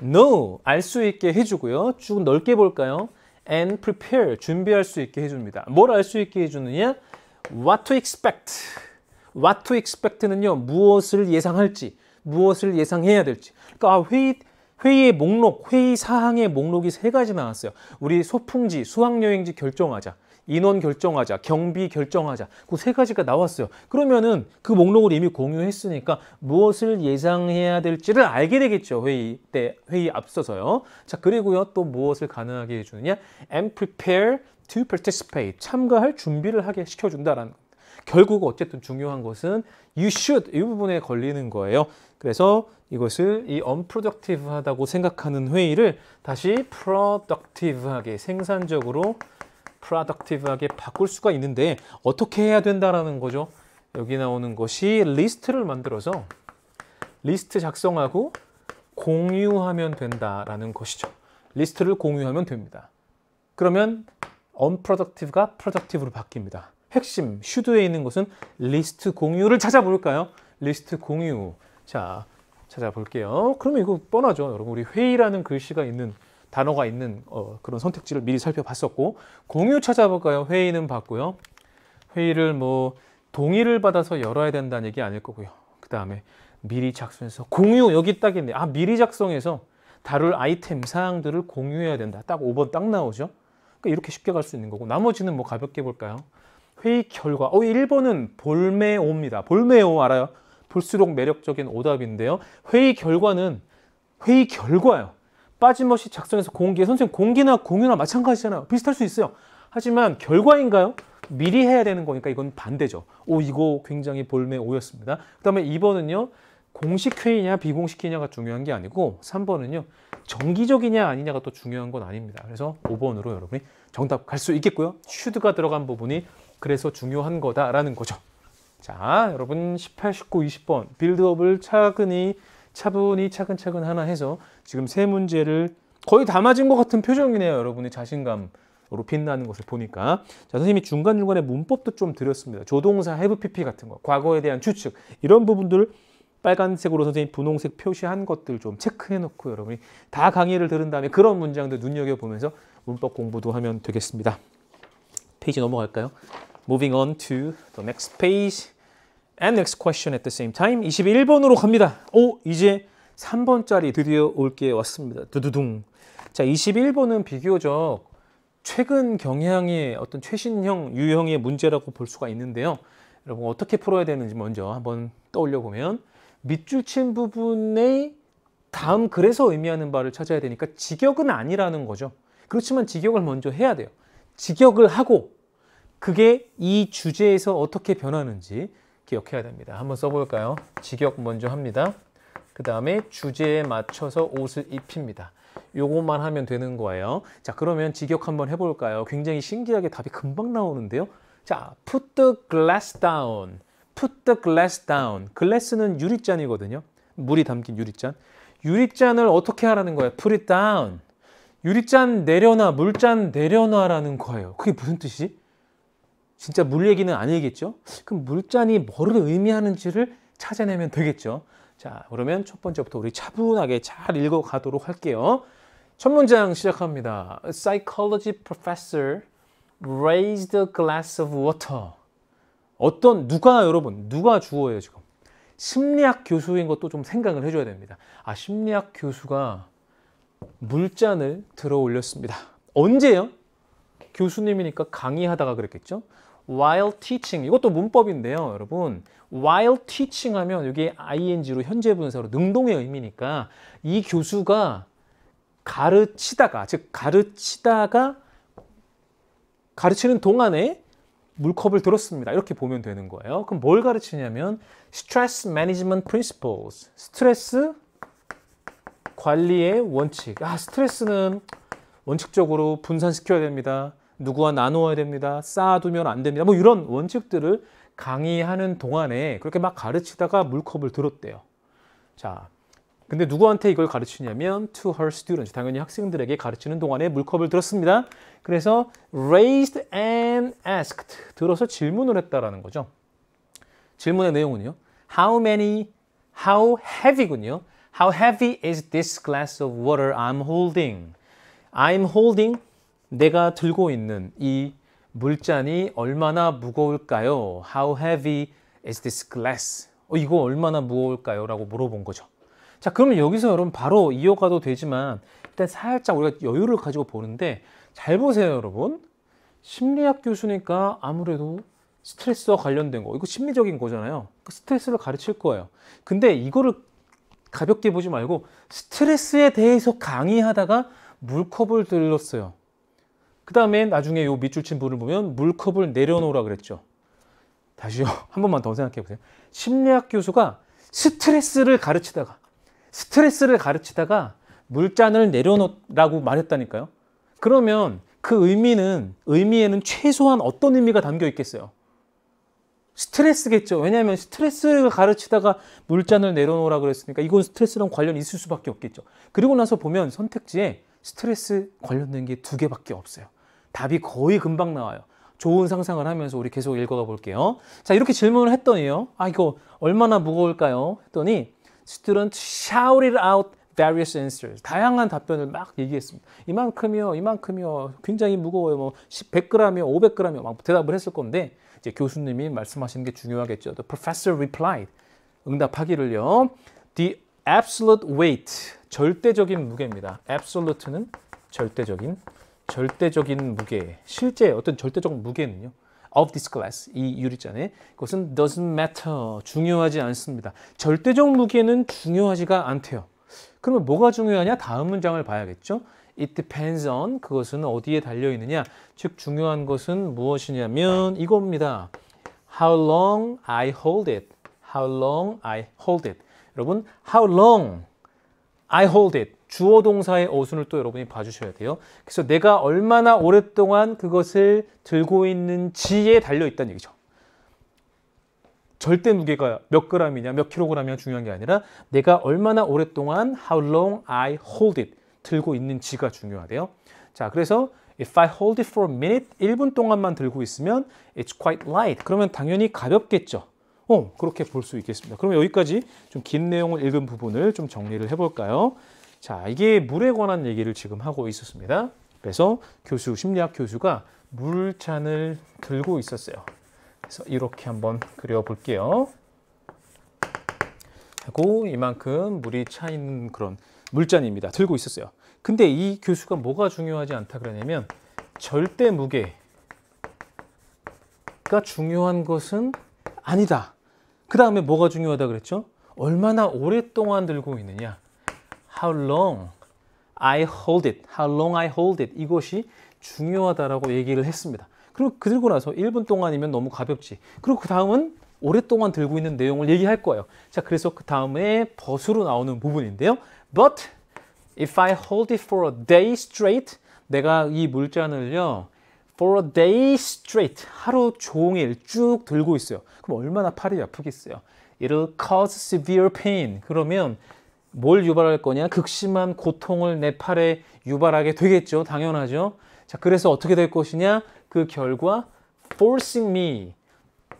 n o 알 수 있게 해주고요. 쭉 넓게 볼까요? and prepare 준비할 수 있게 해줍니다. 뭘 알 수 있게 해주느냐? what to expect what to expect는요 무엇을 예상할지 무엇을 예상해야 될지 그러니까 아, 회의 회의의 목록, 회의 사항의 목록이 세 가지 나왔어요. 우리 소풍지, 수학여행지 결정하자. 인원 결정하자, 경비 결정하자. 그 세 가지가 나왔어요. 그러면은 그 목록을 이미 공유했으니까 무엇을 예상해야 될지를 알게 되겠죠. 회의 때, 회의 앞서서요. 자, 그리고요. 또 무엇을 가능하게 해주느냐? and prepare to participate. 참가할 준비를 하게 시켜준다라는 겁니다. 결국 어쨌든 중요한 것은 you should 이 부분에 걸리는 거예요. 그래서 이것을 이 unproductive하다고 생각하는 회의를 다시 productive하게 생산적으로 productive하게 바꿀 수가 있는데 어떻게 해야 된다라는 거죠. 여기 나오는 것이 리스트를 만들어서 리스트 작성하고 공유하면 된다라는 것이죠. 리스트를 공유하면 됩니다. 그러면 unproductive가 productive로 바뀝니다. 핵심, should에 있는 것은 리스트 공유를 찾아볼까요? 리스트 공유. 자, 찾아볼게요. 그러면 이거 뻔하죠. 여러분, 우리 회의라는 글씨가 있는 단어가 있는 어, 그런 선택지를 미리 살펴봤었고 공유 찾아볼까요? 회의는 봤고요. 회의를 뭐 동의를 받아서 열어야 된다는 얘기 아닐 거고요. 그 다음에 미리 작성해서 공유 여기 딱 있네. 아 미리 작성해서 다룰 아이템 사항들을 공유해야 된다. 딱 5번 딱 나오죠. 그러니까 이렇게 쉽게 갈 수 있는 거고 나머지는 뭐 가볍게 볼까요? 회의 결과. 어 1번은 볼메오입니다. 볼메오 알아요? 볼수록 매력적인 오답인데요. 회의 결과는 회의 결과요. 빠짐없이 작성해서 공개해. 선생님 공개나 공유나 마찬가지잖아요. 비슷할 수 있어요. 하지만 결과인가요? 미리 해야 되는 거니까 이건 반대죠. 오 이거 굉장히 볼매 오였습니다. 그 다음에 2번은요. 공식 회의냐 비공식 회의냐가 중요한 게 아니고 3번은요. 정기적이냐 아니냐가 또 중요한 건 아닙니다. 그래서 5번으로 여러분이 정답 갈 수 있겠고요. 슈드가 들어간 부분이 그래서 중요한 거다라는 거죠. 자, 여러분 18, 19, 20번 빌드업을 차근히 차분히 차근차근 하나 해서 지금 세 문제를 거의 다 맞은 것 같은 표정이네요. 여러분의 자신감으로 빛나는 것을 보니까. 자, 선생님이 중간중간에 문법도 좀 드렸습니다. 조동사, have, pp 같은 거, 과거에 대한 추측 이런 부분들 빨간색으로 선생님 분홍색 표시한 것들 좀 체크해놓고 여러분이 다 강의를 들은 다음에 그런 문장들 눈여겨보면서 문법 공부도 하면 되겠습니다. 페이지 넘어갈까요? Moving on to the next page. and next question at the same time. 21번으로 갑니다. 오, 이제 3번짜리 드디어 올 게 왔습니다. 두두둥. 자, 21번은 비교적 최근 경향의 어떤 최신형 유형의 문제라고 볼 수가 있는데요. 여러분 어떻게 풀어야 되는지 먼저 한번 떠올려 보면 밑줄 친 부분의 다음 그래서 의미하는 바를 찾아야 되니까 직역은 아니라는 거죠. 그렇지만 직역을 먼저 해야 돼요. 직역을 하고 그게 이 주제에서 어떻게 변하는지 기억해야 됩니다. 한번 써볼까요? 직역 먼저 합니다. 그 다음에 주제에 맞춰서 옷을 입힙니다. 요것만 하면 되는 거예요. 자, 그러면 직역 한번 해볼까요? 굉장히 신기하게 답이 금방 나오는데요. 자, put the glass down. put the glass down. 글래스는 유리잔이거든요. 물이 담긴 유리잔. 유리잔을 어떻게 하라는 거예요? put it down. 유리잔 내려놔, 물잔 내려놔라는 거예요. 그게 무슨 뜻이지? 진짜 물 얘기는 아니겠죠? 그럼 물잔이 뭐를 의미하는지를 찾아내면 되겠죠. 자, 그러면 첫 번째부터 우리 차분하게 잘 읽어가도록 할게요. 첫 문장 시작합니다. A psychology professor raised a glass of water. 어떤 누가 여러분 누가 주어예요 지금? 심리학 교수인 것도 좀 생각을 해줘야 됩니다. 아 심리학 교수가 물잔을 들어 올렸습니다. 언제요? 교수님이니까 강의하다가 그랬겠죠? while teaching 이것도 문법인데요 여러분 while teaching 하면 이게 ing로 현재 분사로 능동의 의미니까 이 교수가 가르치다가 즉 가르치다가 가르치는 동안에 물컵을 들었습니다 이렇게 보면 되는 거예요 그럼 뭘 가르치냐면 stress management principles 스트레스 관리의 원칙 아 스트레스는 원칙적으로 분산시켜야 됩니다 누구와 나누어야 됩니다. 쌓아두면 안 됩니다. 뭐 이런 원칙들을 강의하는 동안에 그렇게 막 가르치다가 물컵을 들었대요. 자, 근데 누구한테 이걸 가르치냐면 to her students, 당연히 학생들에게 가르치는 동안에 물컵을 들었습니다. 그래서 raised and asked, 들어서 질문을 했다라는 거죠. 질문의 내용은요. How many, how heavy군요. How heavy is this glass of water I'm holding? I'm holding 내가 들고 있는 이 물잔이 얼마나 무거울까요? How heavy is this glass? 어, 이거 얼마나 무거울까요? 라고 물어본 거죠. 자, 그러면 여기서 여러분 바로 이어가도 되지만 일단 살짝 우리가 여유를 가지고 보는데 잘 보세요, 여러분. 심리학 교수니까 아무래도 스트레스와 관련된 거, 이거 심리적인 거잖아요. 그 스트레스를 가르칠 거예요. 근데 이거를 가볍게 보지 말고 스트레스에 대해서 강의하다가 물컵을 들렀어요. 그 다음에 나중에 요 밑줄 친분을 보면 물컵을 내려놓으라 그랬죠. 다시요. [laughs] 한 번만 더 생각해 보세요. 심리학 교수가 스트레스를 가르치다가 스트레스를 가르치다가 물잔을 내려놓으라고 말했다니까요. 그러면 그 의미는 의미에는 최소한 어떤 의미가 담겨 있겠어요? 스트레스겠죠. 왜냐하면 스트레스를 가르치다가 물잔을 내려놓으라 그랬으니까 이건 스트레스랑 관련이 있을 수밖에 없겠죠. 그리고 나서 보면 선택지에 스트레스 관련된 게 두 개밖에 없어요. 답이 거의 금방 나와요. 좋은 상상을 하면서 우리 계속 읽어가 볼게요. 자, 이렇게 질문을 했더니요. 아, 이거 얼마나 무거울까요? 했더니 student shouted out various answers. 다양한 답변을 막 얘기했습니다. 이만큼이요, 이만큼이요, 굉장히 무거워요. 뭐 100g이요, 500g이요. 막 대답을 했을 건데 이제 교수님이 말씀하시는 게 중요하겠죠. The professor replied. 응답하기를요. The absolute weight. 절대적인 무게입니다. absolute는 절대적인 절대적인 무게, 실제 어떤 절대적 무게는요. of this class 이 유리잔에 그것은 doesn't matter 중요하지 않습니다. 절대적 무게는 중요하지가 않대요. 그러면 뭐가 중요하냐? 다음 문장을 봐야겠죠. It depends on 그것은 어디에 달려 있느냐? 즉 중요한 것은 무엇이냐면 이겁니다. How long I hold it. How long I hold it. 여러분, how long I hold it. 주어 동사의 어순을 또 여러분이 봐주셔야 돼요. 그래서 내가 얼마나 오랫동안 그것을 들고 있는지에 달려있다는 얘기죠. 절대 무게가 몇 그램이냐, 몇 킬로그램이냐 중요한 게 아니라 내가 얼마나 오랫동안 how long I hold it 들고 있는지가 중요하대요. 자, 그래서 if I hold it for a minute 1분 동안만 들고 있으면 it's quite light. 그러면 당연히 가볍겠죠. 어, 그렇게 볼 수 있겠습니다. 그럼 여기까지 좀 긴 내용을 읽은 부분을 좀 정리를 해볼까요? 자, 이게 물에 관한 얘기를 지금 하고 있었습니다. 그래서 교수, 심리학 교수가 물잔을 들고 있었어요. 그래서 이렇게 한번 그려볼게요. 하고 이만큼 물이 차 있는 그런 물잔입니다. 들고 있었어요. 근데 이 교수가 뭐가 중요하지 않다 그러냐면 절대 무게가 중요한 것은 아니다. 그 다음에 뭐가 중요하다 그랬죠? 얼마나 오랫동안 들고 있느냐. How long I hold it. How long I hold it. 이것이 중요하다라고 얘기를 했습니다. 그리고 그 들고 나서 1분 동안이면 너무 가볍지. 그리고 그 다음은 오랫동안 들고 있는 내용을 얘기할 거예요. 자, 그래서 그 다음에 버스로 나오는 부분인데요. But if I hold it for a day straight, 내가 이 물잔을요, for a day straight 하루 종일 쭉 들고 있어요. 그럼 얼마나 팔이 아프겠어요. It'll cause severe pain. 그러면 뭘 유발할 거냐? 극심한 고통을 내 팔에 유발하게 되겠죠. 당연하죠. 자, 그래서 어떻게 될 것이냐? 그 결과 forcing me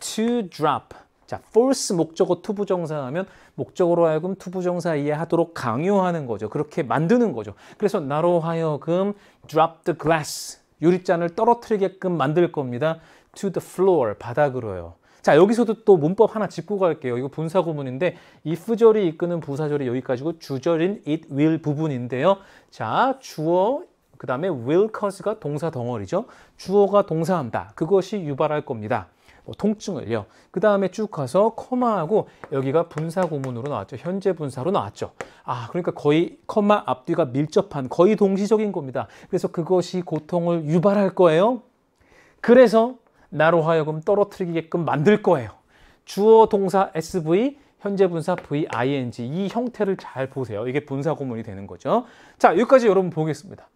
to drop. 자, force 목적어 투부정사하면 목적으로 하여금 투부정사 이해하도록 강요하는 거죠. 그렇게 만드는 거죠. 그래서 나로 하여금 drop the glass 유리잔을 떨어뜨리게끔 만들 겁니다. to the floor, 바닥으로요. 자 여기서도 또 문법 하나 짚고 갈게요. 이거 분사 구문인데 if절이 이끄는 부사절이 여기까지고 주절인 it will 부분인데요. 자 주어 그 다음에 will cause가 동사 덩어리죠. 주어가 동사한다. 그것이 유발할 겁니다. 뭐 통증을요. 그 다음에 쭉 가서 커마하고 여기가 분사고문으로 나왔죠. 현재 분사로 나왔죠. 아 그러니까 거의 커마 앞뒤가 밀접한 거의 동시적인 겁니다. 그래서 그것이 고통을 유발할 거예요. 그래서 나로 하여금 떨어뜨리게끔 만들 거예요. 주어 동사 SV 현재 분사 VING 이 형태를 잘 보세요. 이게 분사 고문이 되는 거죠. 자, 여기까지 여러분 보겠습니다.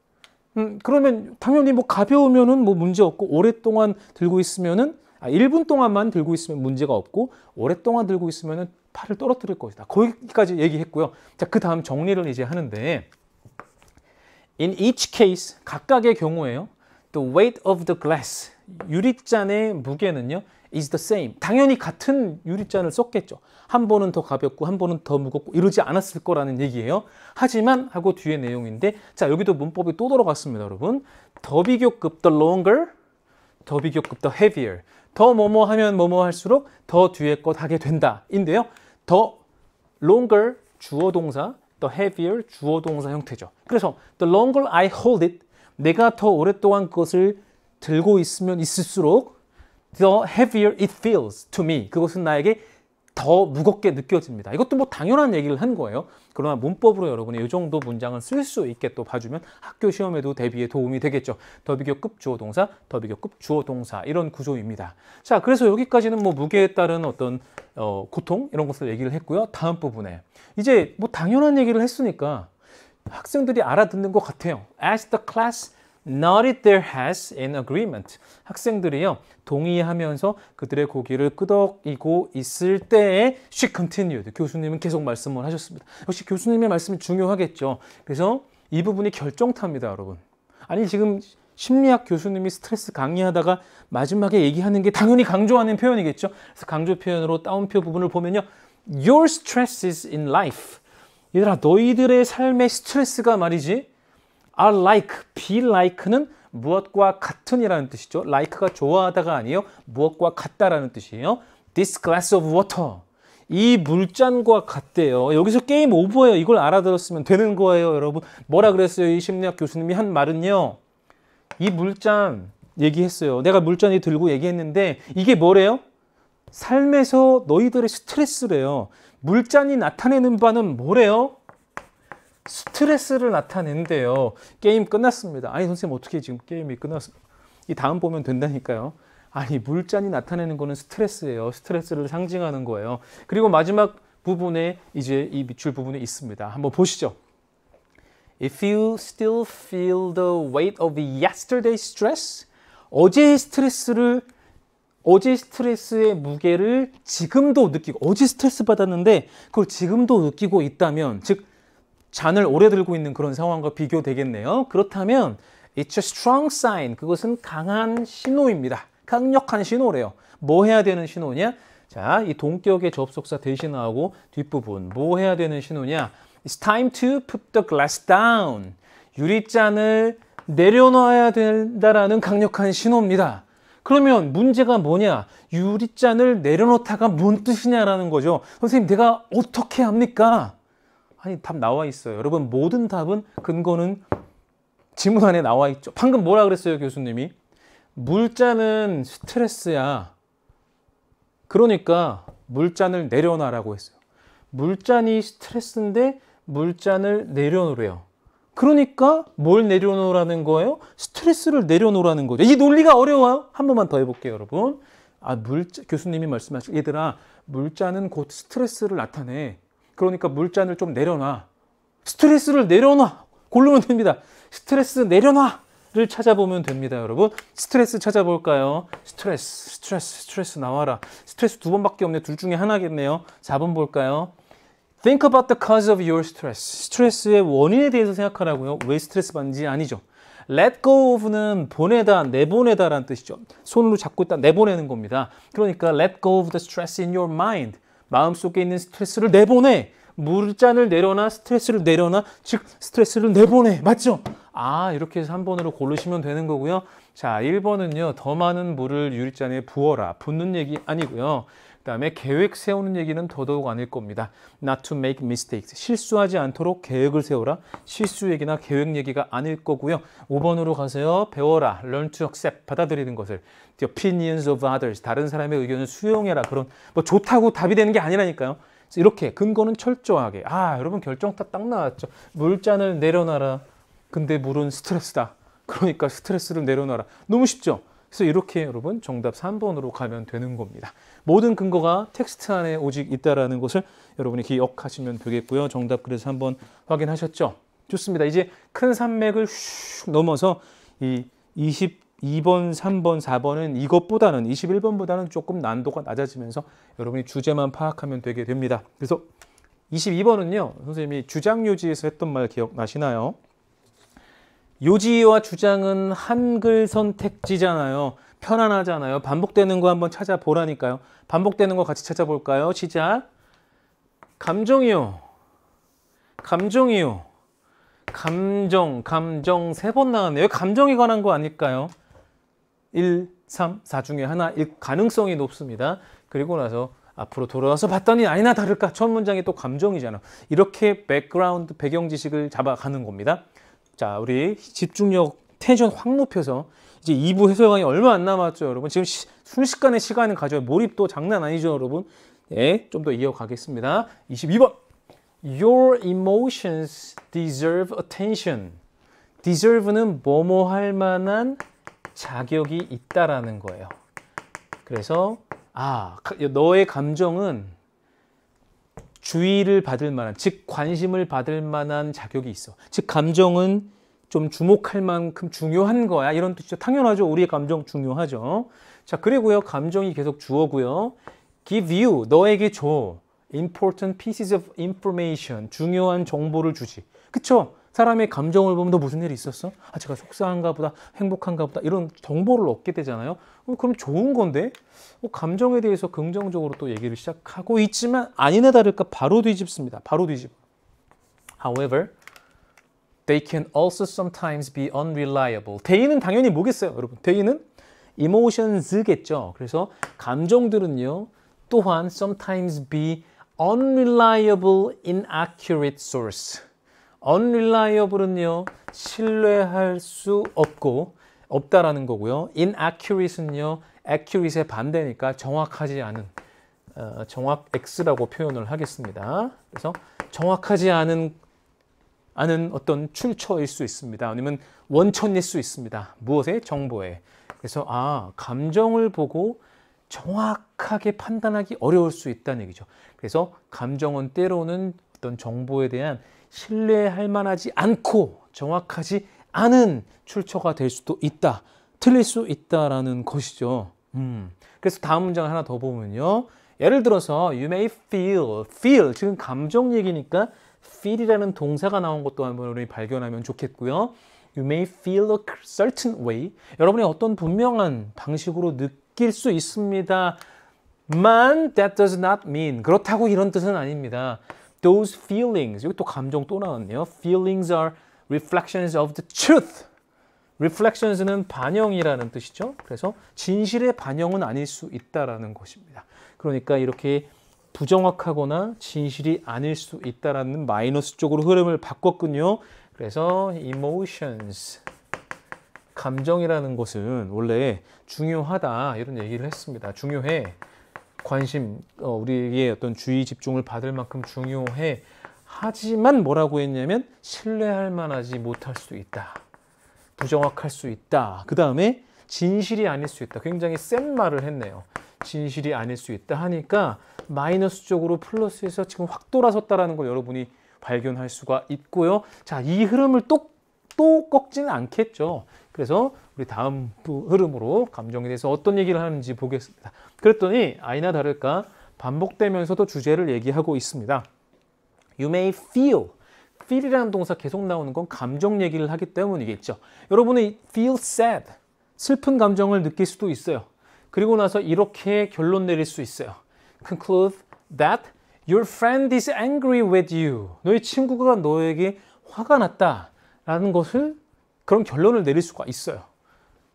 음, 그러면 당연히 뭐 가벼우면은 뭐 문제 없고 오랫동안 들고 있으면은 아, 1분 동안만 들고 있으면 문제가 없고 오랫동안 들고 있으면 팔을 떨어뜨릴 것이다. 거기까지 얘기했고요. 자, 그 다음 정리를 이제 하는데 In each case, 각각의 경우에요. The weight of the glass, 유리잔의 무게는요. is the same. 당연히 같은 유리잔을 썼겠죠. 한 번은 더 가볍고 한 번은 더 무겁고 이러지 않았을 거라는 얘기예요. 하지만 하고 뒤에 내용인데 자 여기도 문법이 또돌아갔습니다 여러분. 더 비교급 the longer, 더 비교급 the heavier. 더 뭐뭐 하면 뭐뭐 할수록 더 뒤에 것 하게 된다 인데요 더 longer 주어 동사 더 heavier 주어 동사 형태죠 그래서 the longer I hold it 내가 더 오랫동안 그것을 들고 있으면 있을수록 the heavier it feels to me 그것은 나에게 더 무겁게 느껴집니다. 이것도 뭐 당연한 얘기를 한 거예요. 그러나 문법으로 여러분이 이 정도 문장은 쓸 수 있게 또 봐주면 학교 시험에도 대비에 도움이 되겠죠. 더비교급 주어동사, 더비교급 주어동사 이런 구조입니다. 자, 그래서 여기까지는 뭐 무게에 따른 어떤 어, 고통 이런 것을 얘기를 했고요. 다음 부분에 이제 뭐 당연한 얘기를 했으니까 학생들이 알아듣는 것 같아요. As the class nodded their heads in agreement. 학생들이요 동의하면서 그들의 고개를 끄덕이고 있을 때에 she continued. 교수님은 계속 말씀을 하셨습니다. 역시 교수님의 말씀이 중요하겠죠. 그래서 이 부분이 결정타입니다, 여러분. 아니 지금 심리학 교수님이 스트레스 강의하다가 마지막에 얘기하는 게 당연히 강조하는 표현이겠죠. 그래서 강조 표현으로 다운표 부분을 보면요. Your stresses in life. 얘들아, 너희들의 삶의 스트레스가 말이지 are 아, like, be like는 무엇과 같은이라는 뜻이죠. like가 좋아하다가 아니에요. 무엇과 같다라는 뜻이에요. This glass of water. 이 물잔과 같대요. 여기서 게임 오버예요. 이걸 알아들었으면 되는 거예요, 여러분. 뭐라 그랬어요? 이 심리학 교수님이 한 말은요. 이 물잔 얘기했어요. 내가 물잔이 들고 얘기했는데 이게 뭐래요? 삶에서 너희들의 스트레스래요. 물잔이 나타내는 바는 뭐래요? 스트레스를 나타내는데요 게임 끝났습니다. 아니 선생님 어떻게 지금 게임이 끝났습니이 다음 보면 된다니까요. 아니 물잔이 나타내는 거는 스트레스예요. 스트레스를 상징하는 거예요. 그리고 마지막 부분에 이제 이 밑줄 부분에 있습니다. 한번 보시죠. If you still feel the weight of yesterday's stress, 어제의 스트레스를 어제 스트레스의 무게를 지금도 느끼고 어제 스트레스 받았는데 그걸 지금도 느끼고 있다면 즉 잔을 오래 들고 있는 그런 상황과 비교되겠네요. 그렇다면 It's a strong sign. 그것은 강한 신호입니다. 강력한 신호래요. 뭐 해야 되는 신호냐? 자, 이 동격의 접속사 대신하고 뒷부분 뭐 해야 되는 신호냐? It's time to put the glass down. 유리잔을 내려놔야 된다라는 강력한 신호입니다. 그러면 문제가 뭐냐? 유리잔을 내려놓다가 뭔 뜻이냐라는 거죠. 선생님, 내가 어떻게 합니까? 아니 답 나와 있어요. 여러분 모든 답은 근거는 지문 안에 나와 있죠. 방금 뭐라 그랬어요 교수님이? 물잔은 스트레스야. 그러니까 물잔을 내려놔라고 했어요. 물잔이 스트레스인데 물잔을 내려놓으래요. 그러니까 뭘 내려놓으라는 거예요? 스트레스를 내려놓으라는 거죠. 이 논리가 어려워요. 한 번만 더 해볼게요, 여러분. 아, 물 교수님이 말씀하신 얘들아, 물자는 곧 스트레스를 나타내. 그러니까 물잔을 좀 내려놔. 스트레스를 내려놔. 고르면 됩니다. 스트레스 내려놔를 찾아보면 됩니다, 여러분. 스트레스 찾아볼까요? 스트레스, 스트레스, 스트레스 나와라. 스트레스 두 번밖에 없네. 둘 중에 하나겠네요. 4번 볼까요? Think about the cause of your stress. 스트레스의 원인에 대해서 생각하라고요. 왜 스트레스 받는지 아니죠. let go of는 보내다, 내보내다라는 뜻이죠. 손으로 잡고 있다, 내보내는 겁니다. 그러니까 let go of the stress in your mind. 마음속에 있는 스트레스를 내보내. 물잔을 내려놔 스트레스를 내려놔 즉 스트레스를 내보내 맞죠? 아 이렇게 해서 한번으로 고르시면 되는 거고요 자 1번은요 더 많은 물을 유리잔에 부어라 붓는 얘기 아니고요 그다음에 계획 세우는 얘기는 더더욱 아닐 겁니다. Not to make mistakes. 실수하지 않도록 계획을 세워라. 실수 얘기나 계획 얘기가 아닐 거고요. 5번으로 가세요. 배워라. Learn to accept. 받아들이는 것을. The opinions of others. 다른 사람의 의견을 수용해라. 그런 뭐 좋다고 답이 되는 게 아니라니까요. 이렇게 근거는 철저하게. 아, 여러분 결정딱 나왔죠. 물잔을 내려놔라. 근데 물은 스트레스다. 그러니까 스트레스를 내려놔라. 너무 쉽죠? 그래서 이렇게 여러분 정답 3번으로 가면 되는 겁니다. 모든 근거가 텍스트 안에 오직 있다라는 것을 여러분이 기억하시면 되겠고요. 정답 그래서 한번 확인하셨죠? 좋습니다. 이제 큰 산맥을 슉 넘어서 이 22번, 3번, 4번은 이것보다는 21번보다는 조금 난도가 낮아지면서 여러분이 주제만 파악하면 되게 됩니다. 그래서 22번은요. 선생님이 주장요지에서 했던 말 기억나시나요? 요지와 주장은 한글 선택지잖아요. 편안하잖아요. 반복되는 거 한번 찾아보라니까요. 반복되는 거 같이 찾아볼까요? 시작. 감정이요. 감정이요. 감정, 감정 세 번 나왔네요. 감정에 관한 거 아닐까요? 1, 3, 4 중에 하나일 가능성이 높습니다. 그리고 나서 앞으로 돌아와서 봤더니 아니나 다를까 첫 문장이 또 감정이잖아. 이렇게 백그라운드 배경 지식을 잡아가는 겁니다. 자, 우리 집중력 텐션 확 높여서 이제 2부 해설강이 얼마 안 남았죠, 여러분. 지금 시, 순식간에 시간을 가져요. 몰입도 장난 아니죠, 여러분. 예, 좀 더 이어가겠습니다. 22번. Your emotions deserve attention. deserve는 뭐뭐 할 만한 자격이 있다라는 거예요. 그래서 아, 너의 감정은 주의를 받을 만한, 즉 관심을 받을 만한 자격이 있어. 즉 감정은 좀 주목할 만큼 중요한 거야. 이런 뜻이죠. 당연하죠. 우리의 감정 중요하죠. 자, 그리고요. 감정이 계속 주어고요. give you, 너에게 줘. important pieces of information, 중요한 정보를 주지. 그쵸? 사람의 감정을 보면 너 무슨 일이 있었어? 아 제가 속상한가 보다 행복한가 보다 이런 정보를 얻게 되잖아요. 어, 그럼 좋은 건데 어, 감정에 대해서 긍정적으로 또 얘기를 시작하고 있지만 아니나 다를까 바로 뒤집습니다. 바로 뒤집. However, they can also sometimes be unreliable. 데이는 당연히 뭐겠어요, 여러분? 데이는 emotions겠죠. 그래서 감정들은요 또한 sometimes be unreliable, inaccurate source. unreliable은요 신뢰할 수 없고 없다라는 거고요. inaccurate은요 accurate의 반대니까 정확하지 않은 어, 정확 x라고 표현을 하겠습니다. 그래서 정확하지 않은 않은 어떤 출처일 수 있습니다. 아니면 원천일 수 있습니다. 무엇에? 정보에. 그래서 아 감정을 보고 정확하게 판단하기 어려울 수 있다는 얘기죠. 그래서 감정은 때로는 어떤 정보에 대한 신뢰할 만하지 않고 정확하지 않은 출처가 될 수도 있다. 틀릴 수 있다라는 것이죠. 음. 그래서 다음 문장 하나 더 보면요. 예를 들어서 you may feel, feel 지금 감정 얘기니까 feel이라는 동사가 나온 것도 한번 우리 발견하면 좋겠고요. You may feel a certain way. 여러분이 어떤 분명한 방식으로 느낄 수 있습니다. 만 that does not mean 그렇다고 이런 뜻은 아닙니다. those feelings 여기 또 감정 또 나왔네요. feelings are reflections of the truth. reflections는 반영이라는 뜻이죠. 그래서 진실의 반영은 아닐 수 있다라는 것입니다. 그러니까 이렇게 부정확하거나 진실이 아닐 수 있다라는 마이너스 쪽으로 흐름을 바꿨군요. 그래서 emotions 감정이라는 것은 원래 중요하다 이런 얘기를 했습니다. 중요해. 관심, 어, 우리의 어떤 주의 집중을 받을 만큼 중요해. 하지만 뭐라고 했냐면 신뢰할 만하지 못할 수 있다. 부정확할 수 있다. 그 다음에 진실이 아닐 수 있다. 굉장히 센 말을 했네요. 진실이 아닐 수 있다 하니까 마이너스 쪽으로 플러스에서 지금 확 돌아섰다라는 걸 여러분이 발견할 수가 있고요. 자, 이 흐름을 또, 또 꺾지는 않겠죠. 그래서 우리 다음 흐름으로 감정에 대해서 어떤 얘기를 하는지 보겠습니다. 그랬더니 아이나 다를까 반복되면서도 주제를 얘기하고 있습니다. You may feel. feel이라는 동사 계속 나오는 건 감정 얘기를 하기 때문이겠죠. 여러분이 feel sad, 슬픈 감정을 느낄 수도 있어요. 그리고 나서 이렇게 결론 내릴 수 있어요. Conclude that your friend is angry with you. 너의 친구가 너에게 화가 났다. 라는 것을 그런 결론을 내릴 수가 있어요.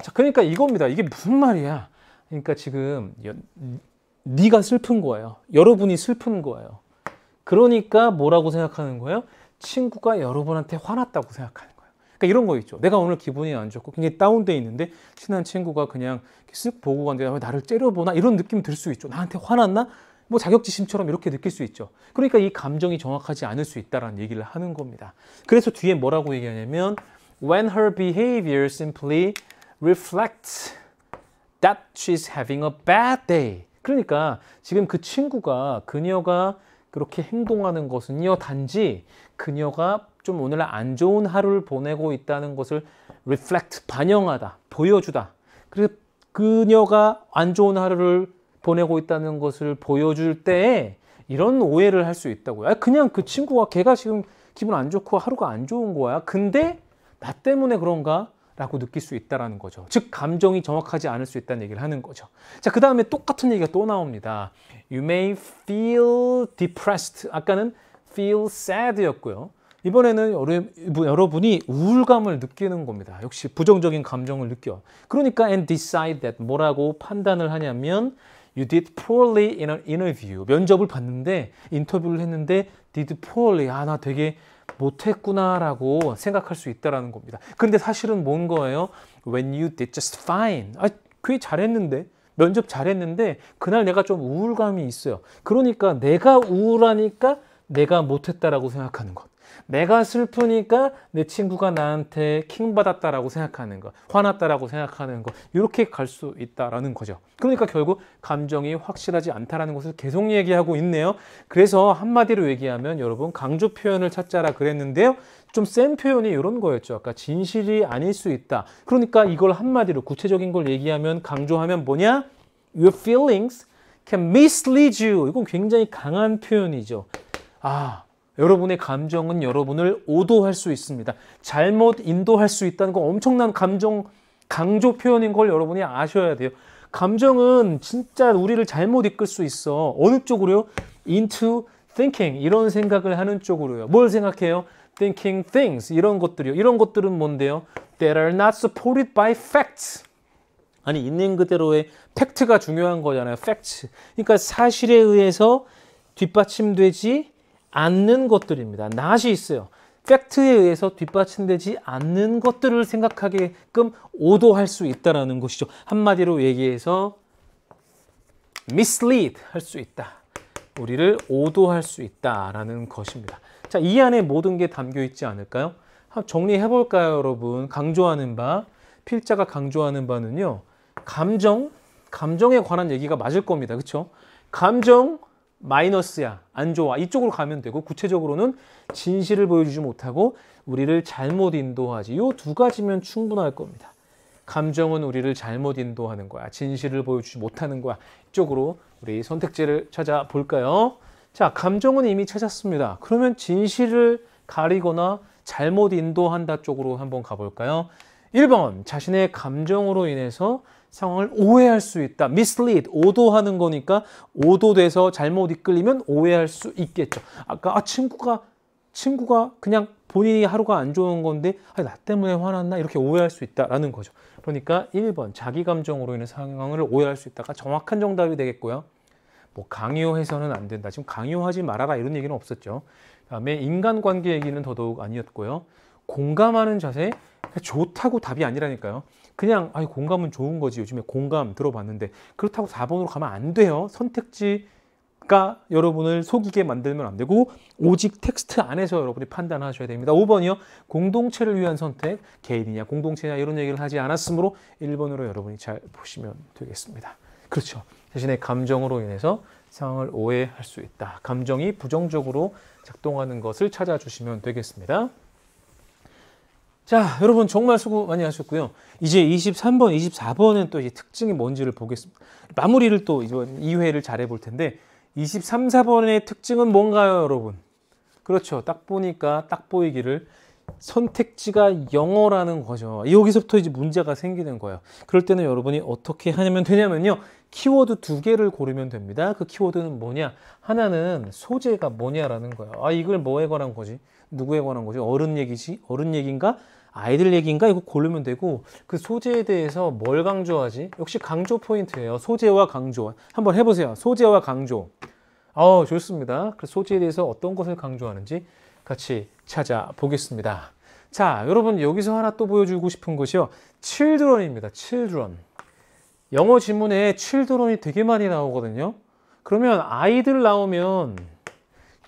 자, 그러니까 이겁니다. 이게 무슨 말이야? 그러니까 지금 여, 네가 슬픈 거예요. 여러분이 슬픈 거예요. 그러니까 뭐라고 생각하는 거예요? 친구가 여러분한테 화났다고 생각하는 거예요. 그러니까 이런 거 있죠. 내가 오늘 기분이 안 좋고 굉장히 다운돼 있는데 친한 친구가 그냥 쓱 보고 간데 나를 째려보나 이런 느낌 들 수 있죠. 나한테 화났나? 뭐 자격지심처럼 이렇게 느낄 수 있죠. 그러니까 이 감정이 정확하지 않을 수 있다라는 얘기를 하는 겁니다. 그래서 뒤에 뭐라고 얘기하냐면 when her behavior simply r e f l e c t that she's having a bad day. 그러니까 지금 그 친구가 그녀가 그렇게 행동하는 것은요 단지 그녀가 좀 오늘 안 좋은 하루를 보내고 있다는 것을 reflect 반영하다 보여주다 그래서 그녀가 안 좋은 하루를 보내고 있다는 것을 보여줄 때에 이런 오해를 할 수 있다고요 아, 그냥 그 친구가 걔가 지금 기분 안 좋고 하루가 안 좋은 거야 근데 나 때문에 그런가 라고 느낄 수 있다는 라 거죠. 즉 감정이 정확하지 않을 수 있다는 얘기를 하는 거죠. 자, 그 다음에 똑같은 얘기가 또 나옵니다. You may feel depressed. 아까는 feel sad였고요. 이번에는 여러분이 우울감을 느끼는 겁니다. 역시 부정적인 감정을 느껴. 그러니까 and decide that 뭐라고 판단을 하냐면 You did poorly in an interview. 면접을 봤는데 인터뷰를 했는데 did poorly. 아, 나 되게 못했구나라고 생각할 수 있다라는 겁니다. 근데 사실은 뭔 거예요? When you did just fine. 아, 꽤 잘했는데. 면접 잘했는데 그날 내가 좀 우울감이 있어요. 그러니까 내가 우울하니까 내가 못했다라고 생각하는 것. 내가 슬프니까 내 친구가 나한테 킹받았다라고 생각하는 것, 화났다라고 생각하는 것 이렇게 갈 수 있다라는 거죠. 그러니까 결국 감정이 확실하지 않다라는 것을 계속 얘기하고 있네요. 그래서 한마디로 얘기하면 여러분 강조 표현을 찾자라 그랬는데요. 좀 센 표현이 이런 거였죠. 아까 진실이 아닐 수 있다. 그러니까 이걸 한마디로 구체적인 걸 얘기하면 강조하면 뭐냐? Your feelings can mislead you. 이건 굉장히 강한 표현이죠. 아, 여러분의 감정은 여러분을 오도할 수 있습니다. 잘못 인도할 수 있다는 건 엄청난 감정 강조 표현인 걸 여러분이 아셔야 돼요. 감정은 진짜 우리를 잘못 이끌 수 있어. 어느 쪽으로요? into thinking 이런 생각을 하는 쪽으로요. 뭘 생각해요? thinking things 이런 것들이요. 이런 것들은 뭔데요? that are not supported by facts. 아니 있는 그대로의 팩트가 중요한 거잖아요. 팩트. 그러니까 사실에 의해서 뒷받침되지 않는 것들입니다. 낫이 있어요. 팩트에 의해서 뒷받침되지 않는 것들을 생각하게끔 오도할 수 있다는 것이죠. 한마디로 얘기해서 mislead 할수 있다. 우리를 오도할 수 있다라는 것입니다. 자, 이 안에 모든 게 담겨 있지 않을까요? 정리해 볼까요, 여러분? 강조하는 바, 필자가 강조하는 바는요. 감정, 감정에 관한 얘기가 맞을 겁니다. 그쵸 감정, 마이너스야, 안 좋아. 이쪽으로 가면 되고 구체적으로는 진실을 보여주지 못하고 우리를 잘못 인도하지. 이 두 가지면 충분할 겁니다. 감정은 우리를 잘못 인도하는 거야. 진실을 보여주지 못하는 거야. 이쪽으로 우리 선택지를 찾아볼까요? 자, 감정은 이미 찾았습니다. 그러면 진실을 가리거나 잘못 인도한다 쪽으로 한번 가볼까요? 1번, 자신의 감정으로 인해서 상황을 오해할 수 있다. mislead, 오도하는 거니까 오도돼서 잘못 이끌리면 오해할 수 있겠죠. 아까 아, 친구가 친구가 그냥 본인이 하루가 안 좋은 건데 아 나 때문에 화났나 이렇게 오해할 수 있다라는 거죠. 그러니까 1번 자기 감정으로 인해 상황을 오해할 수 있다가 정확한 정답이 되겠고요. 뭐 강요해서는 안 된다. 지금 강요하지 말아라 이런 얘기는 없었죠. 그 다음에 인간관계 얘기는 더더욱 아니었고요. 공감하는 자세 좋다고 답이 아니라니까요. 그냥 아이 공감은 좋은 거지 요즘에 공감 들어봤는데 그렇다고 4번으로 가면 안 돼요. 선택지가 여러분을 속이게 만들면 안 되고 오직 텍스트 안에서 여러분이 판단하셔야 됩니다. 5번이요. 공동체를 위한 선택, 개인이냐 공동체냐 이런 얘기를 하지 않았으므로 1번으로 여러분이 잘 보시면 되겠습니다. 그렇죠. 자신의 감정으로 인해서 상황을 오해할 수 있다. 감정이 부정적으로 작동하는 것을 찾아주시면 되겠습니다. 자, 여러분 정말 수고 많이 하셨고요. 이제 23번, 24번은 또 이제 특징이 뭔지를 보겠습니다. 마무리를 또 이번 2회를 잘 해볼 텐데 23, 4번의 특징은 뭔가요, 여러분? 그렇죠. 딱 보니까 딱 보이기를 선택지가 영어라는 거죠. 여기서부터 이제 문제가 생기는 거예요. 그럴 때는 여러분이 어떻게 하냐면 되냐면요. 키워드 두 개를 고르면 됩니다. 그 키워드는 뭐냐? 하나는 소재가 뭐냐라는 거예요. 아, 이걸 뭐에 관한 거지? 누구에 관한 거죠? 어른 얘기지? 어른 얘기인가? 아이들 얘기인가? 이거 고르면 되고 그 소재에 대해서 뭘 강조하지? 역시 강조 포인트예요. 소재와 강조. 한번 해보세요. 소재와 강조. 어, 좋습니다. 그 소재에 대해서 어떤 것을 강조하는지 같이 찾아보겠습니다. 자, 여러분 여기서 하나 또 보여주고 싶은 것이요. 칠드런입니다. 칠드런. 영어 지문에 칠드런이 되게 많이 나오거든요. 그러면 아이들 나오면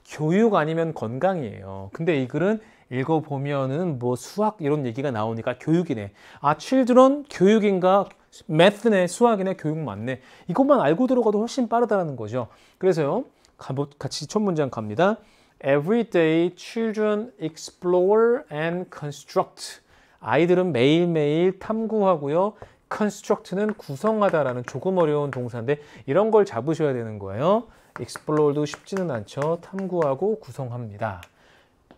교육 아니면 건강이에요. 근데 이 글은 읽어보면은 뭐 수학 이런 얘기가 나오니까 교육이네. 아, 칠드 i 교육인가? m a t 네 수학이네, 교육 맞네. 이것만 알고 들어가도 훨씬 빠르다는 거죠. 그래서요, 같이 첫 문장 갑니다. Everyday children explore and construct. 아이들은 매일매일 탐구하고요. construct는 구성하다라는 조금 어려운 동사인데 이런 걸 잡으셔야 되는 거예요. explore도 쉽지는 않죠. 탐구하고 구성합니다.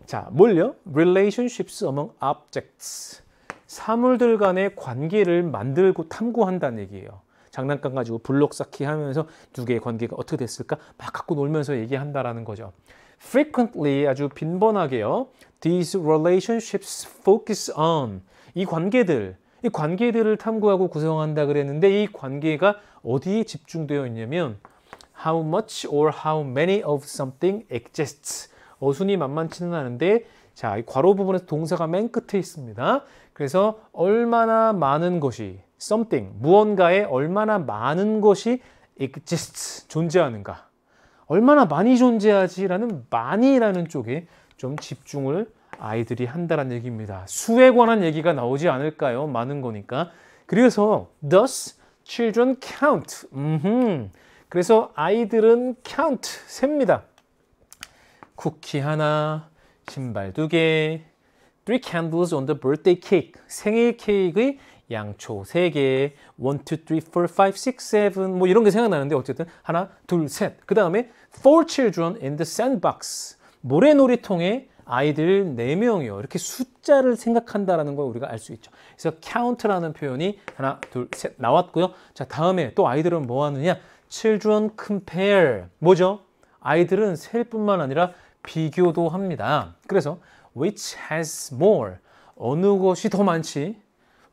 자, 뭘요? relationships among objects. 사물들 간의 관계를 만들고 탐구한다는 얘기예요. 장난감 가지고 블록 쌓기 하면서 두 개의 관계가 어떻게 됐을까 막 갖고 놀면서 얘기한다라는 거죠. frequently 아주 빈번하게요. These relationships focus on 이 관계들 이 관계들을 탐구하고 구성한다 그랬는데 이 관계가 어디에 집중되어 있냐면 how much or how many of something exists. 어순이 만만치는 않은데 자, 이 괄호 부분에서 동사가 맨 끝에 있습니다. 그래서 얼마나 많은 것이 something, 무언가에 얼마나 많은 것이 exists, 존재하는가. 얼마나 많이 존재하지라는 많이라는 쪽에 좀 집중을 아이들이 한다는 얘기입니다. 수에 관한 얘기가 나오지 않을까요? 많은 거니까. 그래서 thus children count. 음흠. 그래서 아이들은 count, 셉니다. 쿠키 하나, 신발 두 개, three candles on the birthday cake, 생일 케이크의 양초 세개 1, 2, 3, 4, 5, 6, 7, 뭐 이런 게 생각나는데 어쨌든 하나, 둘, 셋. 그 다음에 four children in the sandbox, 모래놀이통에 아이들 4명이요. 이렇게 숫자를 생각한다는 라걸 우리가 알 수 있죠. 그래서 count라는 표현이 하나, 둘, 셋 나왔고요. 자, 다음에 또 아이들은 뭐 하느냐? children compare 뭐죠? 아이들은 셀 뿐만 아니라 비교도 합니다. 그래서 which has more 어느 것이 더 많지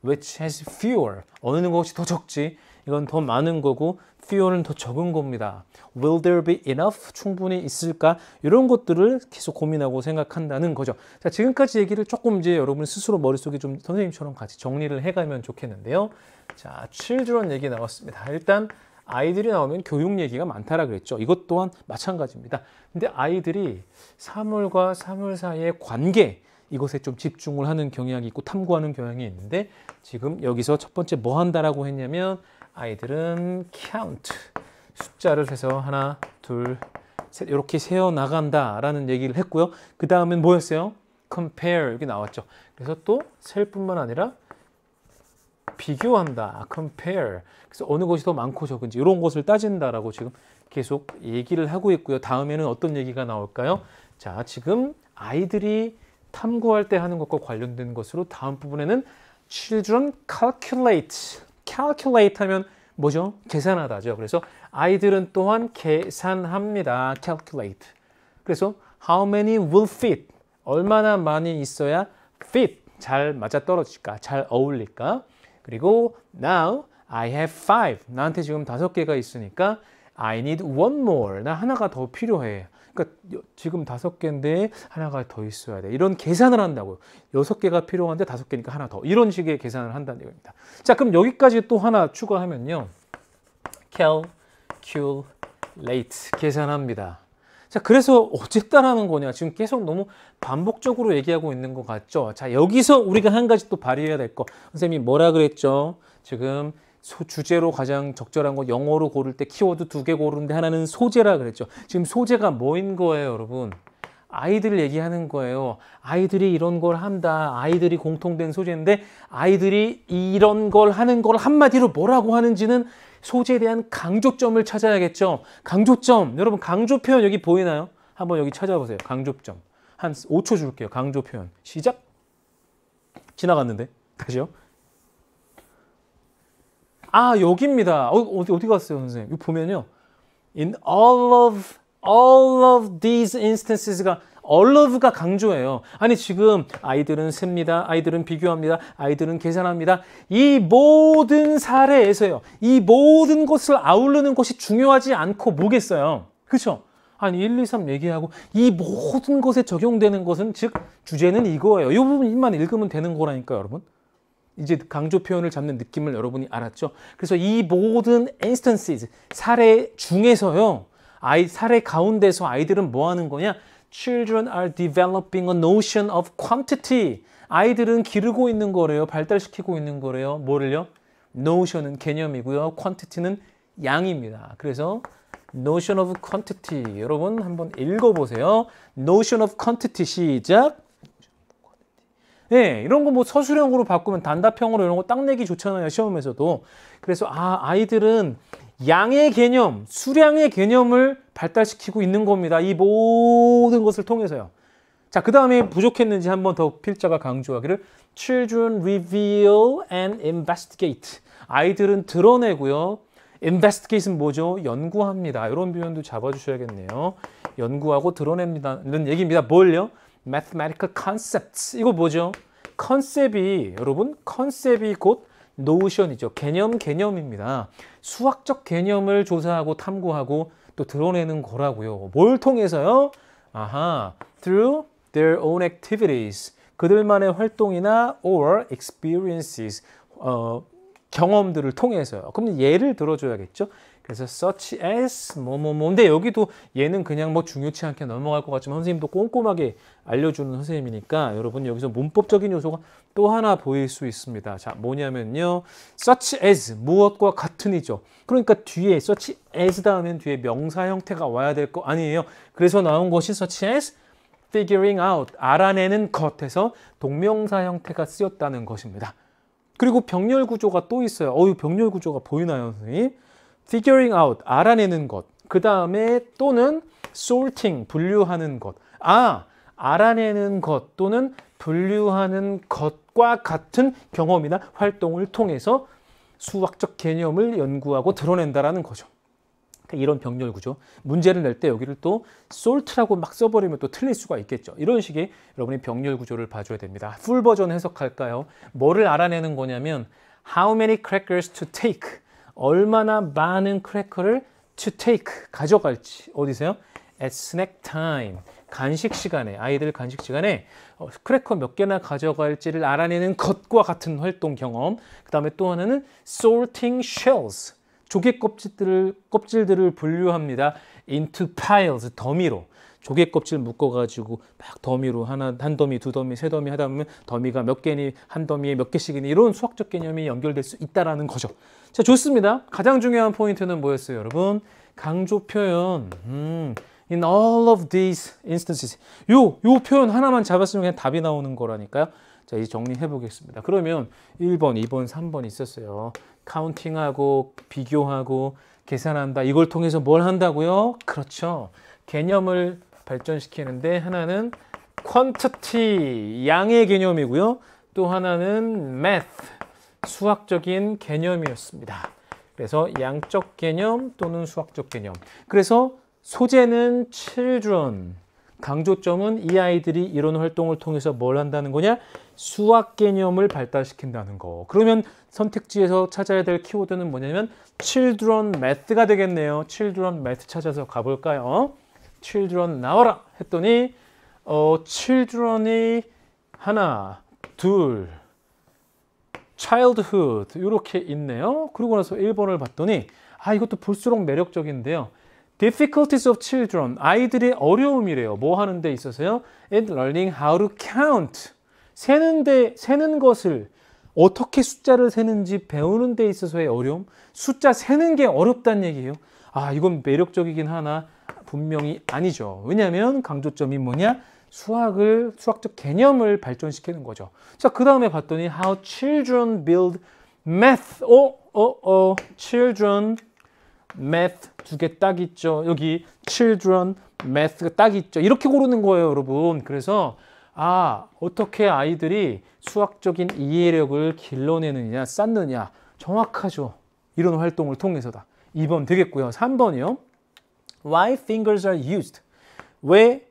which has fewer 어느 것이 더 적지 이건 더 많은 거고 fewer는 더 적은 겁니다. Will there be enough? 충분히 있을까? 이런 것들을 계속 고민하고 생각한다는 거죠. 자, 지금까지 얘기를 조금 이제 여러분 스스로 머릿속에 좀 선생님처럼 같이 정리를 해가면 좋겠는데요. 자, children 얘기 나왔습니다. 일단 아이들이 나오면 교육 얘기가 많다라 그랬죠. 이것 또한 마찬가지입니다. 근데 아이들이 사물과 사물 사이의 관계 이것에 좀 집중을 하는 경향이 있고 탐구하는 경향이 있는데 지금 여기서 첫 번째 뭐 한다라고 했냐면 아이들은 count 숫자를 해서 하나 둘셋 이렇게 세어 나간다라는 얘기를 했고요. 그 다음엔 뭐였어요? compare 이렇게 나왔죠. 그래서 또 셀 뿐만 아니라 비교한다, compare. 그래서 어느 것이 더 많고 적은지 이런 것을 따진다라고 지금 계속 얘기를 하고 있고요. 다음에는 어떤 얘기가 나올까요? 자, 지금 아이들이 탐구할 때 하는 것과 관련된 것으로 다음 부분에는 children calculate. calculate 하면 뭐죠? 계산하다죠. 그래서 아이들은 또한 계산합니다. calculate. 그래서 how many will fit? 얼마나 많이 있어야 fit? 잘 맞아떨어질까? 잘 어울릴까? 그리고 now I have five. 나한테 지금 다섯 개가 있으니까 I need one more. 나 하나가 더 필요해. 그러니까 지금 다섯 개인데 하나가 더 있어야 돼. 이런 계산을 한다고요. 여섯 개가 필요한데 다섯 개니까 하나 더. 이런 식의 계산을 한다는 얘기입니다. 자, 그럼 여기까지 또 하나 추가하면요. calculate 계산합니다. 자, 그래서 어쨌다라는 거냐. 지금 계속 너무 반복적으로 얘기하고 있는 것 같죠. 자, 여기서 우리가 한 가지 또 발휘해야 될 거. 선생님이 뭐라 그랬죠? 지금 주제로 가장 적절한 거 영어로 고를 때 키워드 두 개 고르는데 하나는 소재라 그랬죠. 지금 소재가 뭐인 거예요, 여러분? 아이들 얘기하는 거예요. 아이들이 이런 걸 한다. 아이들이 공통된 소재인데 아이들이 이런 걸 하는 걸 한마디로 뭐라고 하는지는 소재에 대한 강조점을 찾아야겠죠. 강조점, 여러분 강조 표현 여기 보이나요? 한번 여기 찾아보세요. 강조점. 한 5초 줄게요. 강조 표현. 시작. 지나갔는데. 다시요. 아, 여기입니다. 어, 어디, 어디 갔어요, 선생님? 이거 보면요. In all of, all of these instances가 얼러브가 강조해요. 아니 지금 아이들은 셉니다. 아이들은 비교합니다. 아이들은 계산합니다. 이 모든 사례에서요. 이 모든 것을 아우르는 것이 중요하지 않고 뭐겠어요. 그렇죠? 아니 1, 2, 3 얘기하고 이 모든 것에 적용되는 것은 즉 주제는 이거예요. 이 부분만 읽으면 되는 거라니까 여러분. 이제 강조 표현을 잡는 느낌을 여러분이 알았죠. 그래서 이 모든 instances 사례 중에서요. 아이 사례 가운데서 아이들은 뭐 하는 거냐? children are developing a notion of quantity. 아이들은 기르고 있는 거래요. 발달시키고 있는 거래요. 뭐를요? notion은 개념이고요. quantity는 양입니다. 그래서 notion of quantity 여러분 한번 읽어보세요. notion of quantity 시작 네, 이런 거 뭐 서술형으로 바꾸면 단답형으로 이런 거 딱 내기 좋잖아요 시험에서도 그래서 아 아이들은 양의 개념, 수량의 개념을 발달시키고 있는 겁니다. 이 모든 것을 통해서요. 자, 그 다음에 부족했는지 한번 더 필자가 강조하기를 Children reveal and investigate. 아이들은 드러내고요. investigate는 뭐죠? 연구합니다. 이런 표현도 잡아주셔야겠네요. 연구하고 드러냅니다. 이런 얘기입니다. 뭘요? Mathematical concepts. 이거 뭐죠? 컨셉이, 여러분, 컨셉이 곧 노션이죠. 개념 개념입니다. 수학적 개념을 조사하고 탐구하고 또 드러내는 거라고요. 뭘 통해서요? 아하, through their own activities. 그들만의 활동이나 or experiences, 어, 경험들을 통해서요. 그럼 예를 들어줘야겠죠? 그래서 such as 뭐 뭐뭐인데 여기도 얘는 그냥 뭐 중요치 않게 넘어갈 것 같지만 선생님도 꼼꼼하게 알려주는 선생님이니까 여러분 여기서 문법적인 요소가 또 하나 보일 수 있습니다. 자 뭐냐면요. such as 무엇과 같은이죠. 그러니까 뒤에 such as 다음엔 뒤에 명사 형태가 와야 될 거 아니에요. 그래서 나온 것이 such as figuring out 알아내는 것에서 동명사 형태가 쓰였다는 것입니다. 그리고 병렬 구조가 또 있어요. 어유 병렬 구조가 보이나요 선생님? figuring out, 알아내는 것. 그 다음에 또는 sorting, 분류하는 것. 아, 알아내는 것 또는 분류하는 것과 같은 경험이나 활동을 통해서 수학적 개념을 연구하고 드러낸다라는 거죠. 그러니까 이런 병렬 구조. 문제를 낼 때 여기를 또 s o 솔 t 라고막 써버리면 또 틀릴 수가 있겠죠. 이런 식의 여러분이 병렬 구조를 봐줘야 됩니다. 풀 버전 해석할까요? 뭐를 알아내는 거냐면 How many crackers to take? 얼마나 많은 크래커를 to take 가져갈지 어디세요? at snack time 간식 시간에 아이들 간식 시간에 어, 크래커 몇 개나 가져갈지를 알아내는 것과 같은 활동 경험 그 다음에 또 하나는 sorting shells 조개 껍질들을, 껍질들을 분류합니다 into piles 덤이로 조개 껍질 묶어가지고 막 더미로 하나 한 더미 두 더미 세 더미 하다 보면 더미가 몇 개니 한 더미에 몇 개씩이니 이런 수학적 개념이 연결될 수 있다라는 거죠. 자 좋습니다. 가장 중요한 포인트는 뭐였어요, 여러분? 강조 표현. 음, in all of these instances. 요 요 표현 하나만 잡았으면 그냥 답이 나오는 거라니까요. 자, 이제 정리해 보겠습니다. 그러면 1번, 2번, 3번 있었어요. 카운팅하고 비교하고 계산한다. 이걸 통해서 뭘 한다고요? 그렇죠. 개념을 발전시키는데 하나는 퀀티티 양의 개념이고요. 또 하나는 math 수학적인 개념이었습니다. 그래서 양적 개념 또는 수학적 개념. 그래서 소재는 children. 강조점은 이 아이들이 이런 활동을 통해서 뭘 한다는 거냐? 수학 개념을 발달시킨다는 거. 그러면 선택지에서 찾아야 될 키워드는 뭐냐면 children math가 되겠네요. children math 찾아서 가볼까요? children 나와라 했더니 어, children이 하나, 둘, childhood 이렇게 있네요. 그리고 나서 1번을 봤더니 아 이것도 볼수록 매력적인데요. difficulties of children 아이들의 어려움이래요. 뭐 하는 데 있어서요? a n d learning how to count 세는 데 세는 것을 어떻게 숫자를 세는지 배우는 데 있어서의 어려움 숫자 세는 게 어렵다는 얘기예요. 아 이건 매력적이긴 하나 분명히 아니죠. 왜냐하면 강조점이 뭐냐? 수학을 수학적 개념을 발전시키는 거죠. 자, 그 다음에 봤더니 how children build math. 어, 어, 어, children math 두 개 딱 있죠. 여기 children math가 딱 있죠. 이렇게 고르는 거예요, 여러분. 그래서 아, 어떻게 아이들이 수학적인 이해력을 길러내느냐, 쌓느냐. 정확하죠. 이런 활동을 통해서다. 2번 되겠고요. 3번이요. Why fingers are used? 왜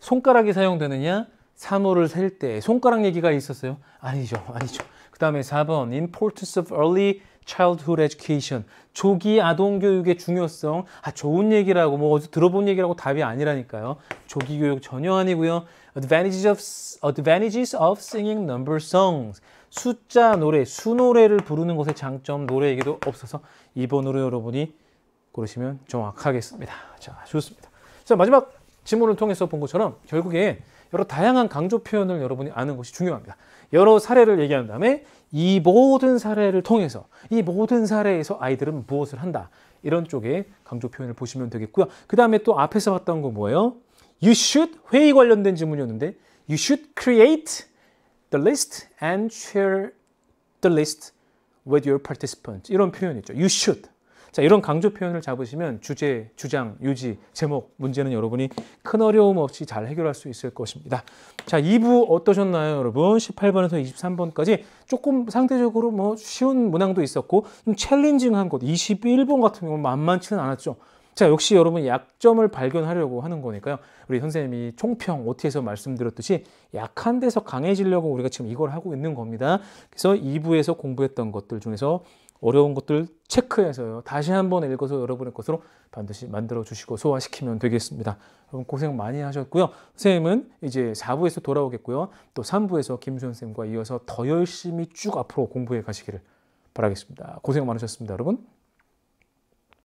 손가락이 사용되느냐? 사물을 셀때 손가락 얘기가 있었어요. 아니죠. 아니죠. 그 다음에 4번 Importance of Early Childhood Education 조기 아동교육의 중요성 아 좋은 얘기라고 뭐어디 들어본 얘기라고 답이 아니라니까요. 조기 교육 전혀 아니고요. Advantages of, advantages of singing number songs 숫자 노래, 수노래를 부르는 것의 장점 노래 얘기도 없어서 2번으로 여러분이 고르시면 정확하겠습니다. 자, 좋습니다. 자, 마지막 지문을 통해서 본 것처럼 결국에 여러 다양한 강조 표현을 여러분이 아는 것이 중요합니다. 여러 사례를 얘기한 다음에 이 모든 사례를 통해서 이 모든 사례에서 아이들은 무엇을 한다. 이런 쪽에 강조 표현을 보시면 되겠고요. 그 다음에 또 앞에서 봤던 거 뭐예요? You should 회의 관련된 질문이었는데 You should create the list and share the list with your participants. 이런 표현이죠. You should. 자, 이런 강조 표현을 잡으시면 주제, 주장, 유지, 제목, 문제는 여러분이 큰 어려움 없이 잘 해결할 수 있을 것입니다. 자, 2부 어떠셨나요, 여러분? 18번에서 23번까지 조금 상대적으로 뭐 쉬운 문항도 있었고 좀 챌린징한 곳, 21번 같은 경우는 만만치는 않았죠. 자, 역시 여러분 약점을 발견하려고 하는 거니까요. 우리 선생님이 총평 OT에서 말씀드렸듯이 약한 데서 강해지려고 우리가 지금 이걸 하고 있는 겁니다. 그래서 2부에서 공부했던 것들 중에서 어려운 것들 체크해서요. 다시 한번 읽어서 여러분의 것으로 반드시 만들어 주시고 소화시키면 되겠습니다. 여러분 고생 많이 하셨고요. 선생님은 이제 4부에서 돌아오겠고요. 또 3부에서 김수현 선생님과 이어서 더 열심히 쭉 앞으로 공부해 가시기를 바라겠습니다. 고생 많으셨습니다, 여러분.